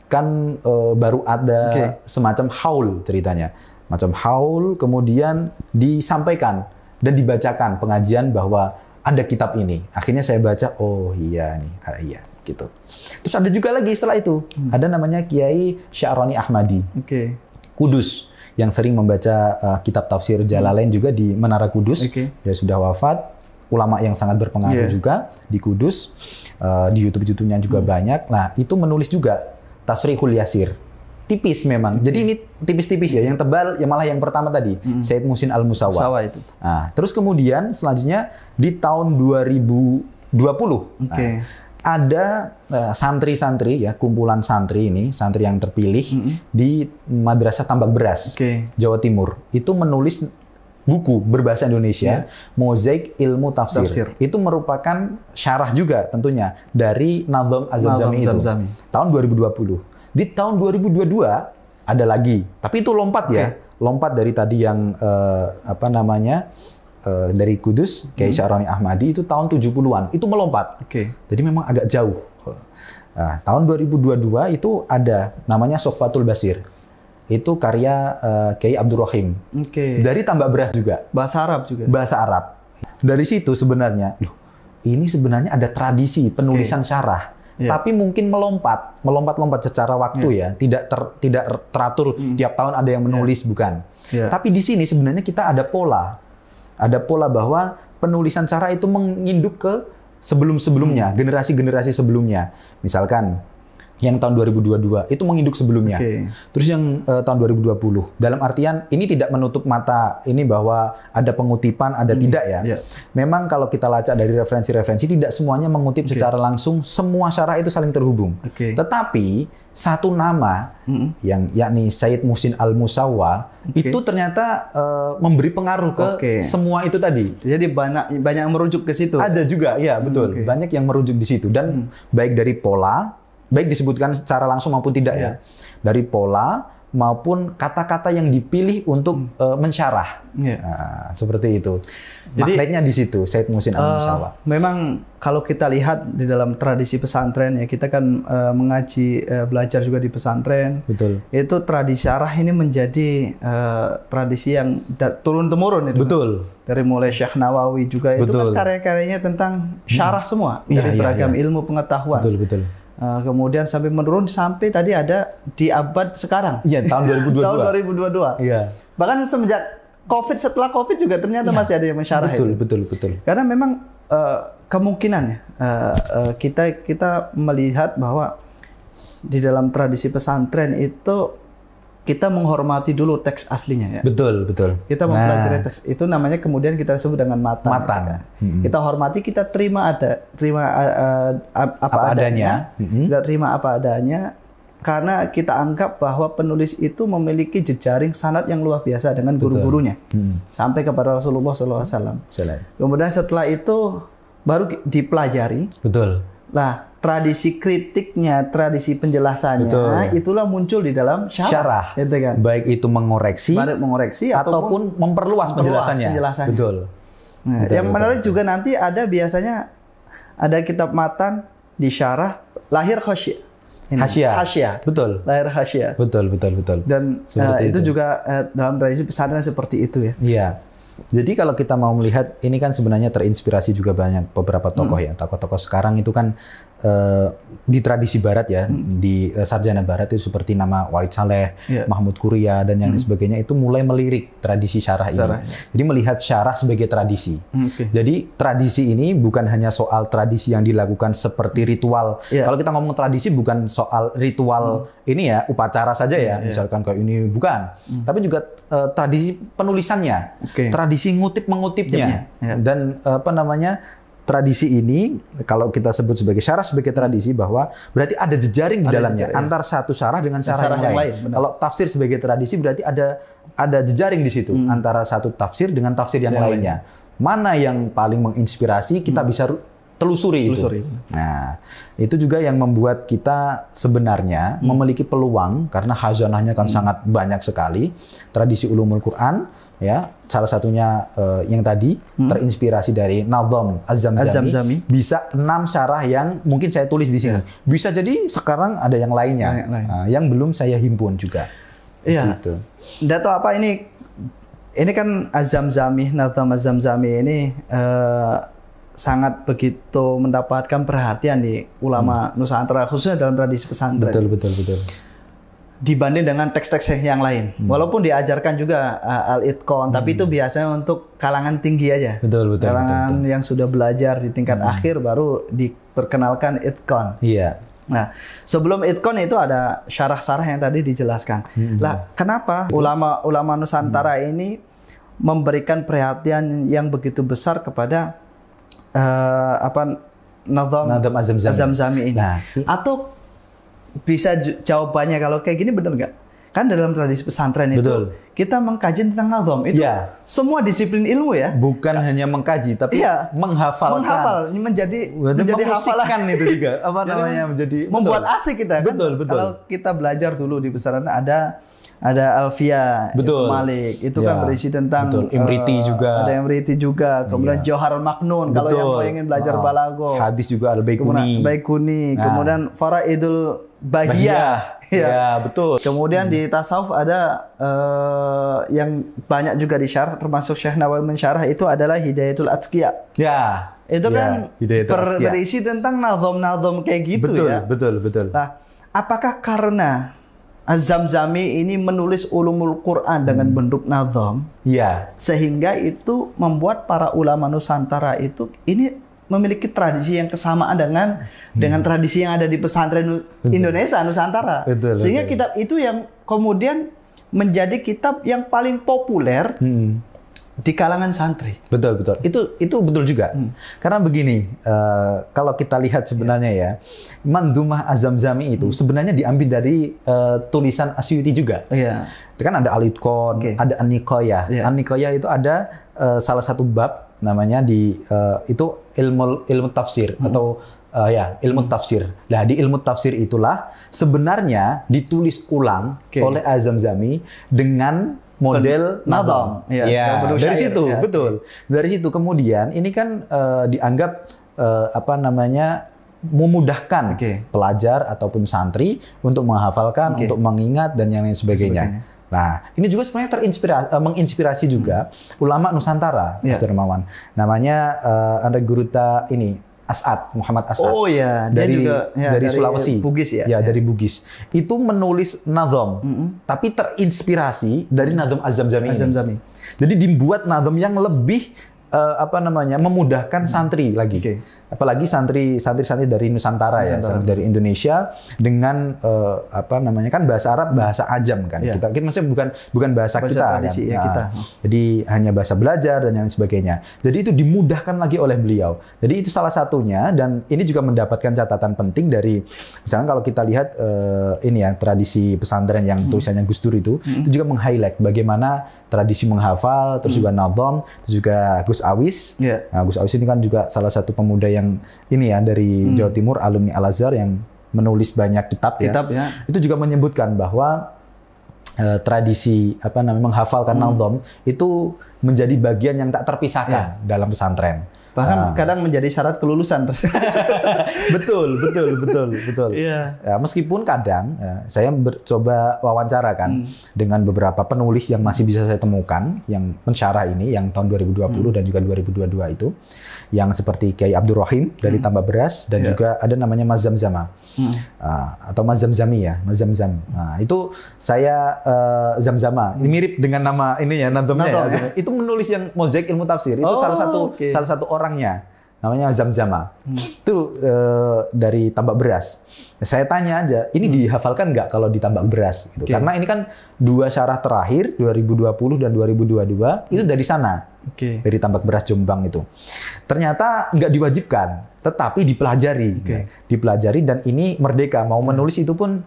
kan e, baru ada okay. semacam haul ceritanya, macam haul kemudian disampaikan dan dibacakan pengajian bahwa ada kitab ini. Akhirnya saya baca, oh iya nih, ah, iya gitu. Terus ada juga lagi setelah itu, hmm. ada namanya Kiai Syaroni Ahmadi. Okay. Kudus yang sering membaca uh, kitab tafsir Jalalain hmm. juga di Menara Kudus. Okay. Dia sudah wafat ulama yang sangat berpengaruh yeah. juga di Kudus, uh, di YouTube-YouTube-nya juga hmm. banyak. Nah, itu menulis juga Tasrihul Yasir. Tipis memang. Hmm. Jadi ini tipis-tipis ya, yang tebal yang malah yang pertama tadi, hmm. Said Musin Al-Musawa. Musawa itu. Nah, terus kemudian selanjutnya di tahun 2020. Okay. Nah, ada eh, santri-santri uh, ya kumpulan santri ini santri yang terpilih mm -hmm. di madrasah tambak beras okay. Jawa Timur itu menulis buku berbahasa Indonesia, yeah. Mozaik Ilmu Tafsir. Tafsir. Itu merupakan syarah juga tentunya dari Nazam Azamzami itu. Zamzami. Tahun 2020. Di tahun 2022 ada lagi, tapi itu lompat okay. ya. Lompat dari tadi yang uh, apa namanya? Uh, dari Kudus, Kiai hmm. Syarani Ahmadi itu tahun 70-an. Itu melompat. Okay. Jadi memang agak jauh. Nah, tahun 2022 itu ada namanya Sofatul Basir itu karya uh, Kiai Abdurrahim.
Oke. Okay. Dari
tambak beras juga. Bahasa Arab juga. Bahasa Arab. Dari situ sebenarnya, loh, ini sebenarnya ada tradisi penulisan okay. syarah, yeah. tapi mungkin melompat, melompat-lompat secara waktu yeah. ya, tidak ter, tidak teratur mm. tiap tahun ada yang menulis yeah. bukan. Yeah. Tapi di sini sebenarnya kita ada pola, ada pola bahwa penulisan syarah itu menginduk ke sebelum-sebelumnya, mm. generasi-generasi sebelumnya. Misalkan yang tahun 2022 itu menginduk sebelumnya. Okay. Terus yang uh, tahun 2020. Dalam artian ini tidak menutup mata ini bahwa ada pengutipan ada hmm. tidak ya. Yeah. Memang kalau kita lacak dari referensi-referensi tidak semuanya mengutip okay. secara langsung semua syarah itu saling terhubung. Okay. Tetapi satu nama hmm. yang yakni Said Musin Al Musawa okay. itu ternyata uh, memberi pengaruh ke okay. semua itu tadi. Jadi banyak banyak yang merujuk ke situ. Ada juga, ya betul. Hmm, Banyak yang merujuk di situ dan hmm. baik dari pola baik disebutkan secara langsung maupun tidak yeah. ya iya. dari pola maupun kata-kata yang dipilih untuk hmm. uh, mensyarah yeah. nah, seperti itu Jadi, magnetnya di situ Said Musin al uh, memang kalau kita lihat di dalam
tradisi pesantren ya kita kan uh, mengaji uh, belajar juga di pesantren betul itu tradisi arah ini menjadi uh, tradisi yang turun temurun itu kan. betul kan? dari mulai Syekh Nawawi juga betul. itu kan karya-karyanya tentang syarah hmm. semua iya, dari ya, beragam ya, ya. ilmu pengetahuan betul betul Eh, kemudian sampai menurun sampai tadi ada di abad sekarang. Iya, tahun 2022. tahun 2022. Iya. Bahkan semenjak Covid setelah Covid juga ternyata ya. masih ada yang mensyarah. Betul, itu. betul, betul. Karena memang uh, kemungkinan ya uh, uh, kita kita melihat bahwa di dalam tradisi pesantren itu kita menghormati dulu teks aslinya ya.
Betul, betul. Kita mempelajari nah. teks
itu namanya kemudian kita sebut dengan matan. Matan. Ya, hmm. Kita hormati, kita terima ada, terima uh, apa, apa adanya, adanya. Hmm. kita terima apa adanya karena kita anggap bahwa penulis itu memiliki jejaring sanat yang luar biasa dengan guru-gurunya hmm. sampai kepada Rasulullah SAW. Kemudian setelah itu baru dipelajari. Betul. Nah, tradisi kritiknya, tradisi penjelasannya, Betul. itulah muncul di dalam syarah, syarah.
Gitu kan? Baik itu mengoreksi, Baik mengoreksi ataupun, ataupun memperluas, memperluas penjelasannya. penjelasannya. Betul. Nah, betul, yang menarik
betul. juga nanti ada biasanya ada kitab matan di syarah lahir khasyah. Hasya. Hasya. Betul. Lahir hasya.
Betul, betul, betul. Dan uh, itu, itu
juga uh, dalam tradisi pesantren seperti itu ya.
Iya. Jadi kalau kita mau melihat ini kan sebenarnya terinspirasi juga banyak beberapa tokoh hmm. ya. Tokoh-tokoh sekarang itu kan Eh, di tradisi barat ya, hmm. di uh, sarjana barat itu seperti nama Walid Saleh, yeah. Mahmud Kuria dan yang hmm. sebagainya itu mulai melirik tradisi syarah, syarah ini. Iya. Jadi melihat syarah sebagai tradisi. Mm, okay. Jadi tradisi ini bukan hanya soal tradisi yang dilakukan seperti mm. ritual. Yeah. Kalau kita ngomong tradisi bukan soal ritual hmm. ini ya, upacara saja yeah, ya, yeah. Iya. misalkan kayak ini bukan. Hmm. Tapi juga uh, tradisi penulisannya. Okay. Tradisi ngutip mengutipnya yeah. Iya. dan uh, apa namanya? tradisi ini kalau kita sebut sebagai syarah sebagai tradisi bahwa berarti ada jejaring di dalamnya jejaring. Ya. antar satu syarah dengan syarah, syarah yang, yang lain. lain. Kalau tafsir sebagai tradisi berarti ada ada jejaring di situ hmm. antara satu tafsir dengan tafsir yang, yang lainnya. Lain. Mana yang paling menginspirasi kita hmm. bisa telusuri, telusuri itu. Nah, itu juga yang membuat kita sebenarnya hmm. memiliki peluang karena khazanahnya kan hmm. sangat banyak sekali tradisi ulumul Quran ya salah satunya uh, yang tadi hmm. terinspirasi dari Nazam az zami Az bisa enam syarah yang mungkin saya tulis di sini. Ya. Bisa jadi sekarang ada yang lainnya yang, lain. uh, yang belum saya himpun juga. Iya. Gitu. Nggak tahu apa ini ini kan azam zami Nazam
az zami ini uh, sangat begitu mendapatkan perhatian di ulama hmm. Nusantara khususnya dalam tradisi pesantren. Betul betul betul dibanding dengan teks-teks yang lain. Hmm. Walaupun diajarkan juga uh, al itqon, hmm. tapi itu biasanya untuk kalangan tinggi aja. Betul betul. Kalangan betul, betul. yang sudah belajar di tingkat hmm. akhir baru diperkenalkan itkon. Iya. Nah, sebelum itkon itu ada syarah-syarah yang tadi dijelaskan. Hmm. Lah, kenapa ulama-ulama Nusantara hmm. ini memberikan perhatian yang begitu besar kepada uh, apa nazam azam zami, azam zami ini? Nah, atau bisa jawabannya kalau kayak gini bener nggak? Kan dalam tradisi pesantren itu Betul. kita mengkaji tentang nazom itu ya. semua disiplin ilmu ya.
Bukan ya. hanya mengkaji tapi ya. menghafalkan. Menghafal menjadi Berarti menjadi hafalan itu juga apa namanya menjadi membuat betul. asik kita kan. Betul, betul. Kalau kita belajar dulu di pesantren ada
ada Alfia Betul. Malik itu ya. kan berisi tentang Betul. Imriti uh, eh, juga ada Imriti juga kemudian ya. Johar Maknun kalau yang kau ingin belajar oh. balago hadis
juga al Baikuni kemudian, Baikuni nah. kemudian
Faraidul Bahia. ya. ya betul. Kemudian hmm. di tasawuf ada uh, yang banyak juga di syarah termasuk Syekh Nawawi mensyarah itu adalah Hidayatul Atsqiyah. Ya. Itu ya. kan Hidayatul berisi tentang nazom-nazom kayak gitu betul, ya.
Betul, betul, betul. Nah,
apakah karena Az-Zamzami ini menulis ulumul Quran dengan hmm. bentuk nazam. Iya. Sehingga itu membuat para ulama Nusantara itu ini memiliki tradisi yang kesamaan dengan hmm. dengan tradisi yang ada di pesantren betul. Indonesia Nusantara. Betul, Sehingga kitab itu yang
kemudian menjadi kitab yang paling populer hmm di kalangan santri. Betul betul. Itu itu betul juga. Hmm. Karena begini, uh, kalau kita lihat sebenarnya ya, mandumah azamzami itu hmm. sebenarnya diambil dari uh, tulisan Asyuti juga. Iya. Yeah. Kan ada alitkon, okay. ada anikoya. Yeah. Anikoya itu ada uh, salah satu bab namanya di uh, itu ilmu ilmu tafsir hmm. atau uh, ya ilmu hmm. tafsir. Nah di ilmu tafsir itulah sebenarnya ditulis ulang okay. oleh Azamzami dengan model nadam. Ya, ya. dari syair, situ, ya. betul. Dari situ kemudian ini kan uh, dianggap uh, apa namanya memudahkan okay. pelajar ataupun santri untuk menghafalkan, okay. untuk mengingat dan yang lain sebagainya. sebagainya. Nah, ini juga sebenarnya terinspirasi uh, eh, menginspirasi juga hmm. ulama Nusantara, yeah. Mas Dermawan. Namanya uh, Andre Guruta ini Asad, Muhammad Asad. Oh ya, dia dari, juga ya, dari, dari Sulawesi. Bugis ya. Ya, ya. dari Bugis. Itu menulis nazom, mm -hmm. tapi terinspirasi dari nazom Azam-Zami Azam ini. Jadi dibuat nazom yang lebih uh, apa namanya? memudahkan mm -hmm. santri lagi. Okay apalagi santri santri santri dari Nusantara, ya, Nusantara. ya dari Indonesia dengan uh, apa namanya kan bahasa Arab bahasa ajam kan ya. kita kita maksudnya bukan bukan bahasa, bahasa kita tradisi, kan ya, nah, jadi hanya bahasa belajar dan lain sebagainya jadi itu dimudahkan lagi oleh beliau jadi itu salah satunya dan ini juga mendapatkan catatan penting dari misalnya kalau kita lihat uh, ini ya tradisi pesantren yang hmm. tulisannya Gus Dur itu hmm. itu juga meng-highlight bagaimana tradisi menghafal terus hmm. juga nadom terus juga Gus Awis Ya. nah, Gus Awis ini kan juga salah satu pemuda yang yang ini ya dari hmm. Jawa Timur alumni Al Azhar yang menulis banyak kitab, ya. kitab ya. ya. Itu juga menyebutkan bahwa uh, tradisi apa namanya menghafalkan hmm. nazam itu menjadi bagian yang tak terpisahkan ya. dalam pesantren. Bahkan nah. kadang menjadi syarat kelulusan. betul, betul, betul, betul. Yeah. Ya, meskipun kadang ya, saya coba wawancara kan hmm. dengan beberapa penulis yang masih hmm. bisa saya temukan yang mensyarah ini yang tahun 2020 hmm. dan juga 2022 itu yang seperti Kiai Abdurrahim Rahim dari hmm. Tambak Beras dan yeah. juga ada namanya Mas Zamzama hmm. uh, atau Mas Zamzami ya Mas Zamzam nah, itu saya uh, eh, Zam ini mirip dengan nama ini ya, ya. itu menulis yang Mozek ilmu tafsir itu oh, salah satu okay. salah satu orangnya namanya Zamzama. Hmm. Itu uh, dari tambak beras. Saya tanya aja, ini hmm. dihafalkan nggak kalau di tambak beras? Gitu. Okay. Karena ini kan dua syarah terakhir 2020 dan 2022 hmm. itu dari sana okay. dari tambak beras Jombang itu. Ternyata nggak diwajibkan, tetapi dipelajari, okay. Nah, dipelajari dan ini merdeka mau iya. menulis itu pun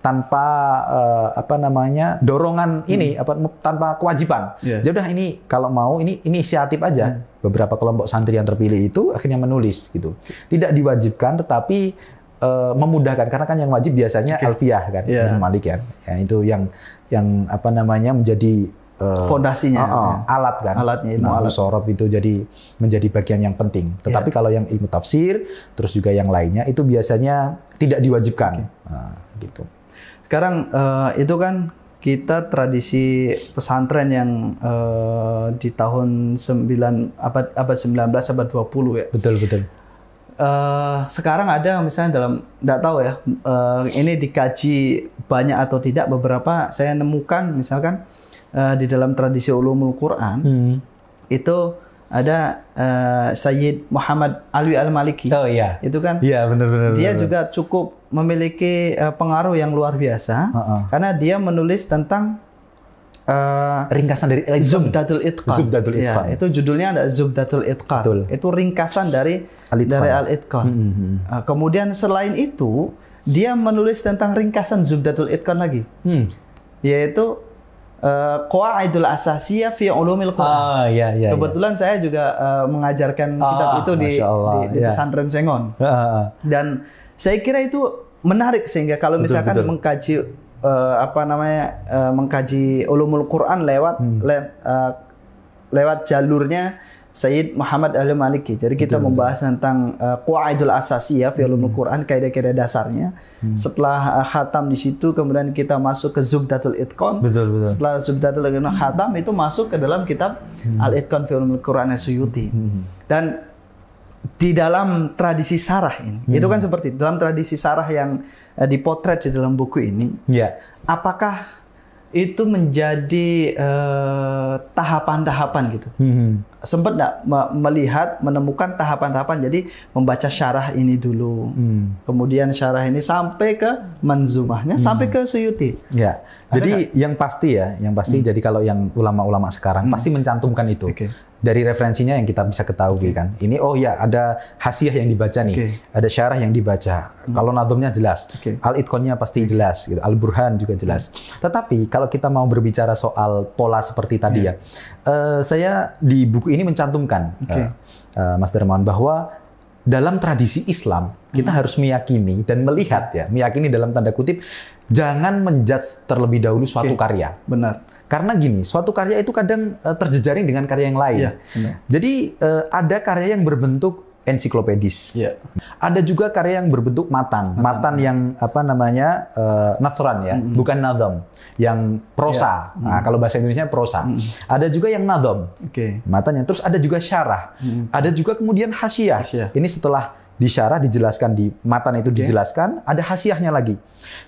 tanpa uh, apa namanya dorongan hmm. ini apa tanpa kewajiban. Yeah. Iya. Ya Jadi ini kalau mau ini inisiatif aja. Hmm. Beberapa kelompok santri yang terpilih itu akhirnya menulis gitu. Tidak diwajibkan tetapi eh, memudahkan karena kan yang wajib biasanya okay. alfiah kan, yeah. Malik ya. Ya itu yang yang apa namanya menjadi Eh, fondasinya, uh, uh, alat kan. Alatnya ilmu nah, alat. sorob itu jadi menjadi bagian yang penting. Ya. Tetapi yeah. kalau yang ilmu tafsir, terus juga yang lainnya itu biasanya tidak diwajibkan, okay. nah, gitu.
Sekarang uh, itu kan kita tradisi pesantren yang uh, di tahun 9 abad abad 19 abad 20 ya. Betul betul. Uh, sekarang ada misalnya dalam tidak tahu ya uh, ini dikaji banyak atau tidak beberapa saya nemukan misalkan uh, di dalam tradisi ulumul Quran hmm. itu ada uh, Sayyid Muhammad Alwi Al Maliki. Oh iya. Itu kan? Iya benar benar. Dia bener. juga cukup memiliki uh, pengaruh yang luar biasa uh -uh. karena dia menulis tentang uh, ringkasan dari like, Zubdatul Itqan. Zubdatul ya, Itqan. Ya, itu judulnya ada Zubdatul Itqan. Betul. Itu ringkasan dari Al -Itqan. dari Al Itqan. Mm -hmm. uh, kemudian selain itu dia menulis tentang ringkasan Zubdatul Itqan lagi. Hmm. Yaitu Eh, Qawaidul Asasiyah fi Ulumil Quran. Ah,
ya ya. ya. Kebetulan
ya. saya juga uh, mengajarkan ah, kitab itu di, Allah, di, di ya. pesantren Sengon. Ah, ah, ah. Dan saya kira itu menarik sehingga kalau betul, misalkan betul. mengkaji uh, apa namanya uh, mengkaji Ulumul Quran lewat hmm. le, uh, lewat jalurnya Sayyid Muhammad Al Maliki. Jadi kita betul, membahas tentang uh, qaidul asasiyah fi ulumul hmm. Quran, kaidah-kaidah dasarnya. Hmm. Setelah uh, khatam di situ kemudian kita masuk ke zubdatul itqan. Betul, betul. Setelah zubdatul itqan khatam itu masuk ke dalam kitab hmm. Al Itqan fi ulumul Quran Suyuti. Hmm. Dan di dalam tradisi sarah ini, hmm. itu kan seperti dalam tradisi sarah yang uh, dipotret di dalam buku ini. Yeah. Apakah itu menjadi tahapan eh, tahapan-tahapan gitu. Hmm. Sempat nggak melihat, menemukan tahapan-tahapan. Jadi membaca syarah ini dulu, hmm. kemudian syarah ini sampai ke manzumahnya, hmm. sampai ke suyuti.
Ya, jadi gak? yang pasti ya, yang pasti. Hmm. Jadi kalau yang ulama-ulama sekarang hmm. pasti mencantumkan itu. Okay dari referensinya yang kita bisa ketahui kan. Ini oh ya ada hasiah yang dibaca nih, okay. ada syarah yang dibaca. Hmm. Kalau nadomnya jelas, okay. al itkonnya pasti hmm. jelas, gitu. al burhan juga jelas. Hmm. Tetapi kalau kita mau berbicara soal pola seperti tadi yeah. ya, uh, saya di buku ini mencantumkan, okay. uh, eh, uh, eh, Mas Darmawan bahwa dalam tradisi Islam kita hmm. harus meyakini dan melihat ya, meyakini dalam tanda kutip jangan menjudge terlebih dahulu suatu okay. karya. Benar. Karena gini, suatu karya itu kadang uh, terjejaring dengan karya yang lain. Yeah, iya, Jadi uh, ada karya yang berbentuk ensiklopedis. Yeah. Ada juga karya yang berbentuk matan, matan, matan iya. yang apa namanya uh, nathran ya, mm -hmm. bukan nadom, yang prosa. Yeah. Mm -hmm. Nah, kalau bahasa Indonesia prosa. Mm -hmm. Ada juga yang nadom, okay. matan yang terus ada juga syarah, mm -hmm. ada juga kemudian hasiah. Ini setelah di disyarah dijelaskan di matan itu okay. dijelaskan ada hasiahnya lagi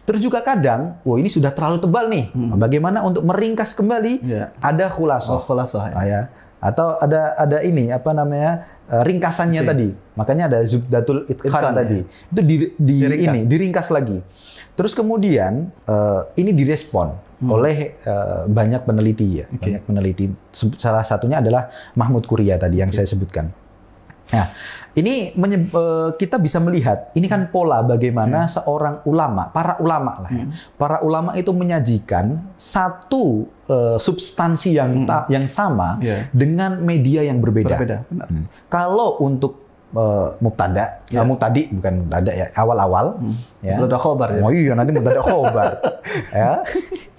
terus juga kadang wah ini sudah terlalu tebal nih hmm. bagaimana untuk meringkas kembali yeah. ada khulasoh oh, khulasoh ya. Ah, ya atau ada ada ini apa namanya eh, ringkasannya okay. tadi makanya ada zubdatul itqan tadi ya. itu di, di diringkas. ini diringkas lagi terus kemudian uh, ini direspon hmm. oleh uh, banyak peneliti ya okay. banyak peneliti salah satunya adalah Mahmud Kuria tadi yang okay. saya sebutkan Nah, ini eh, kita bisa melihat ini kan pola bagaimana hmm. seorang ulama, para ulama lah ya. Hmm. Para ulama itu menyajikan satu uh, substansi yang hmm. yang sama yeah. dengan media yang berbeda. berbeda Hmm. Kalau untuk uh, eh, muktada, yeah. Ya. uh, muktadi bukan muktada ya, awal-awal. Hmm. Ya. Belum ada khobar ya. Oh iya nanti muktada khobar. ya.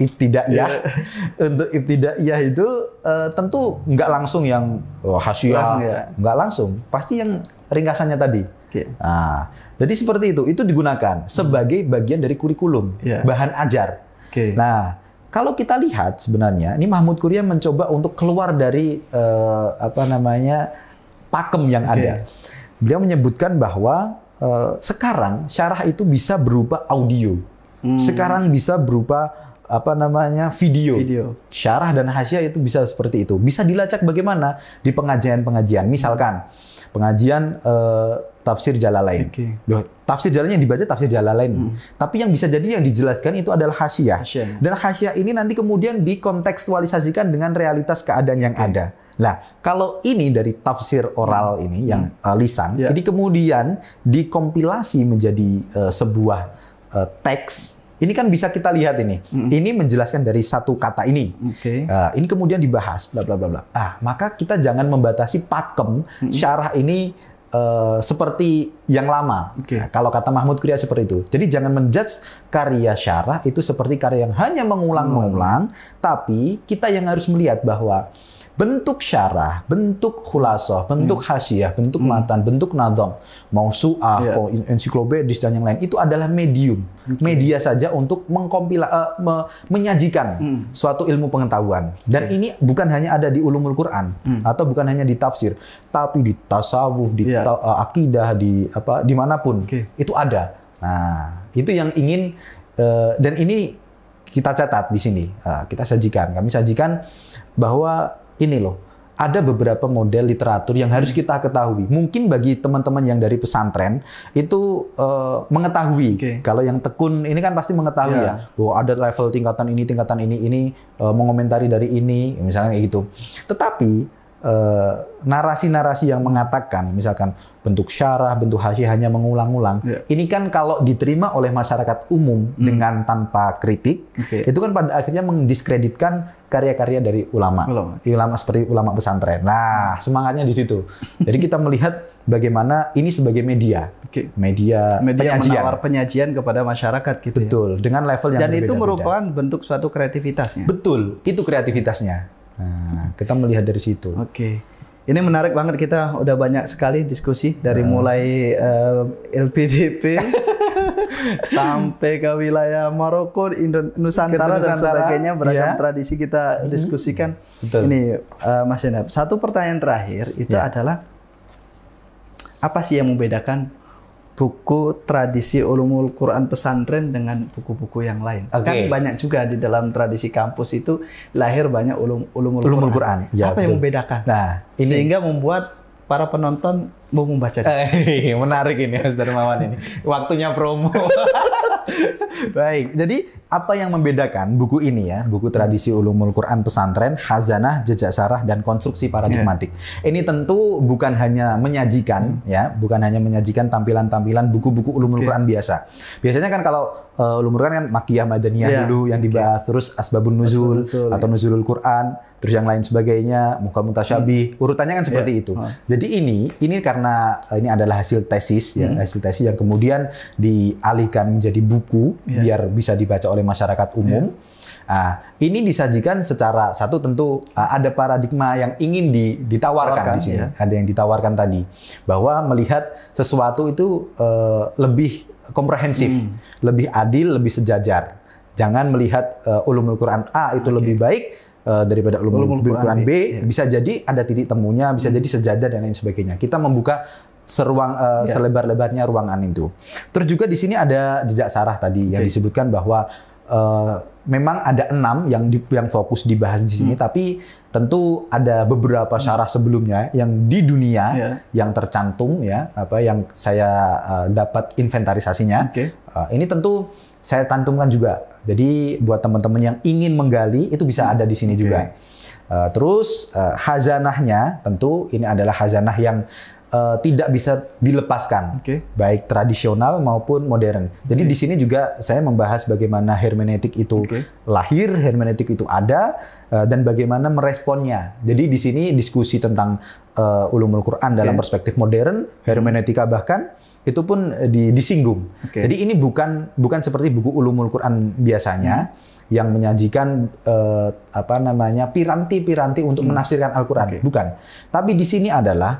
Ibtidaiyah. Yeah. Untuk ibtidaiyah itu uh, tentu nggak langsung yang oh, ya. nggak ya. langsung, pasti yang ringkasannya tadi. Okay. Nah, jadi seperti itu, itu digunakan sebagai bagian dari kurikulum, yeah. bahan ajar. Okay. Nah, kalau kita lihat sebenarnya, ini Mahmud Kurya mencoba untuk keluar dari uh, apa namanya pakem yang okay. ada beliau menyebutkan bahwa uh, sekarang syarah itu bisa berupa audio, hmm. sekarang bisa berupa apa namanya video. video. Syarah dan hasyah itu bisa seperti itu. Bisa dilacak bagaimana di pengajian-pengajian. Misalkan pengajian uh, tafsir Jalalain. Okay. tafsir Jalalain yang dibaca tafsir Jalalain. Hmm. Tapi yang bisa jadi yang dijelaskan itu adalah hasyah. Dan hasyah ini nanti kemudian dikontekstualisasikan dengan realitas keadaan yang okay. ada. Nah, kalau ini dari tafsir oral hmm. ini yang hmm. uh, lisan, yeah. jadi kemudian dikompilasi menjadi uh, sebuah uh, teks. Ini kan bisa kita lihat ini. Hmm. Ini menjelaskan dari satu kata ini. Okay. Uh, ini kemudian dibahas bla bla bla bla. Ah, maka kita jangan membatasi pakem hmm. syarah ini Uh, seperti yang lama. Okay. Nah, kalau kata Mahmud Kriya seperti itu. Jadi jangan menjudge karya syarah itu seperti karya yang hanya mengulang ulang hmm. tapi kita yang harus melihat bahwa bentuk syarah, bentuk khulasah, bentuk hmm. hasiah, bentuk hmm. matan, bentuk nadom, mau su'ah, yeah. Oh, ensiklopedis dan yang lain itu adalah medium, okay. media saja untuk mengkompila uh, me, menyajikan hmm. suatu ilmu pengetahuan. Dan okay. ini bukan hanya ada di ulumul Quran hmm. atau bukan hanya di tafsir, tapi di tasawuf, di yeah. ta, uh, akidah, di apa dimanapun okay. itu ada. Nah, itu yang ingin uh, dan ini kita catat di sini, uh, kita sajikan. Kami sajikan bahwa ini loh, ada beberapa model literatur yang harus hmm. kita ketahui. Mungkin bagi teman-teman yang dari pesantren itu uh, mengetahui. Okay. Kalau yang tekun ini kan pasti mengetahui yeah. ya bahwa ada level tingkatan ini, tingkatan ini, ini uh, mengomentari dari ini, misalnya kayak gitu. Tetapi Eh, narasi-narasi uh, yang mengatakan misalkan bentuk syarah, bentuk hasyih hanya mengulang-ulang. Yeah. Ini kan kalau diterima oleh masyarakat umum mm. dengan tanpa kritik, okay. itu kan pada akhirnya mendiskreditkan karya-karya dari ulama. Ulama. ulama seperti ulama pesantren. Nah, semangatnya di situ. Jadi kita melihat bagaimana ini sebagai media. Okay. Media, media penyajian. menawar penyajian kepada masyarakat gitu ya. Betul, ya. dengan level yang Dan itu merupakan bentuk suatu kreativitasnya. Betul, itu kreativitasnya Nah,
kita melihat dari situ. Oke. Okay. Ini menarik banget kita udah banyak sekali diskusi dari nah. mulai uh, eh, LPDP sampai ke wilayah Maroko, Indonesia, Nusantara, dan sebagainya beragam ya. tradisi kita hmm. diskusikan. Betul. Ini uh, Mas Enab, satu pertanyaan terakhir itu ya. adalah apa sih yang membedakan buku tradisi ulumul Quran pesantren dengan buku-buku yang lain. Okay. Kan banyak juga di dalam tradisi kampus itu lahir banyak ulum ulumul, ulumul Quran. Quran. Ya, Apa betul. yang membedakan? Nah, ini. sehingga membuat
para penonton mau membaca. Eh, menarik ini Mas Darmawan ini. Waktunya promo. Baik, jadi apa yang membedakan buku ini ya, buku tradisi ulumul Quran pesantren, hazanah, jejak sarah dan konstruksi paradigmatik. Ya. Yeah. Ini tentu bukan hanya menyajikan ya, bukan hanya menyajikan tampilan-tampilan buku-buku ulumul Quran Quran biasa. Biasanya kan kalau uh, ulumul Quran kan makiyah madaniyah yeah. dulu yang dibahas, okay. terus asbabun nuzul, atau ya. nuzulul Quran, terus yang lain sebagainya, muka mutasyabih, hmm. urutannya kan ya. seperti yeah. itu. oh. Jadi ini ini karena karena eh, ini adalah hasil tesis ya, hmm. ya, hasil tesis yang kemudian dialihkan menjadi buku yeah. biar bisa dibaca oleh masyarakat umum. Yeah. Ya. Nah, ini disajikan secara satu tentu ah, ada paradigma yang ingin ditawarkan Tawarkan, di sini, ya. ada yang ditawarkan tadi bahwa melihat sesuatu itu eh, lebih komprehensif, hmm. lebih adil, lebih sejajar. Jangan melihat uh, ulumul Quran A itu okay. lebih baik, uh, daripada ulumul Quran B, B iya. bisa jadi ada titik temunya, bisa hmm. jadi sejajar dan lain sebagainya. Kita membuka seruang uh, eh, yeah. selebar-lebarnya ruangan itu. Terus juga di sini ada jejak sarah tadi yang disebutkan bahwa uh, memang ada enam yang di, yang fokus dibahas di sini, hmm. tapi tentu ada beberapa hmm. syarah sebelumnya yang di dunia yeah. yang tercantum ya apa yang saya uh, dapat inventarisasinya. Okay. Uh, ini tentu saya tantumkan juga jadi buat teman-teman yang ingin menggali itu bisa ada di sini okay. juga. Uh, terus uh, hazanahnya tentu ini adalah hazanah yang uh, tidak bisa dilepaskan, okay. baik tradisional maupun modern. Jadi okay. di sini juga saya membahas bagaimana hermeneutik itu okay. lahir, hermeneutik itu ada, uh, dan bagaimana meresponnya. Jadi di sini diskusi tentang uh, ulumul Quran dalam okay. perspektif modern, hermeneutika bahkan itu pun eh, di, disinggung. Okay. Jadi ini bukan bukan seperti buku ulumul Quran biasanya hmm. yang menyajikan eh, apa namanya piranti-piranti untuk hmm. menafsirkan Al-Qur'an, okay. bukan. Tapi di sini adalah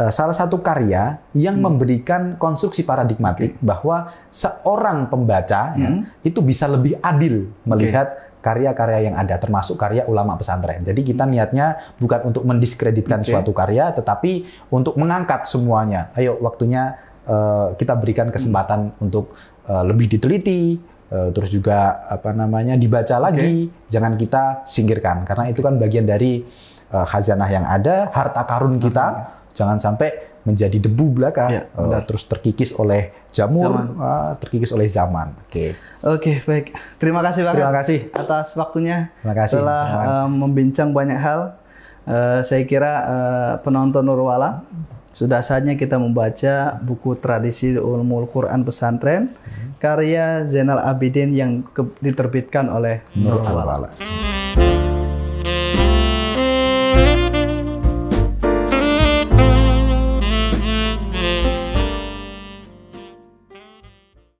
eh, salah satu karya yang hmm. memberikan konstruksi paradigmatik okay. bahwa seorang pembaca ya, hmm. ya, itu bisa lebih adil okay. melihat karya-karya yang ada termasuk karya ulama pesantren. Jadi kita hmm. niatnya bukan untuk mendiskreditkan okay. suatu karya tetapi untuk mengangkat semuanya. Ayo waktunya Eh, kita berikan kesempatan hmm. untuk uh, lebih diteliti, uh, terus juga apa namanya dibaca lagi, jangan kita singkirkan karena itu kan bagian dari uh, khazanah yang ada, harta karun kita, hmm. jangan sampai menjadi debu belaka, ya, uh, terus terkikis oleh jamur, Uh, terkikis oleh zaman. Oke. Okay.
Oke, okay, baik. Terima kasih pak Terima kasih atas waktunya. Terima kasih. Telah uh, membincang banyak hal. Uh, saya kira uh, penonton Nurwala sudah saatnya kita membaca buku tradisi ulumul Quran pesantren karya Zainal Abidin yang diterbitkan oleh Nur al -Ala.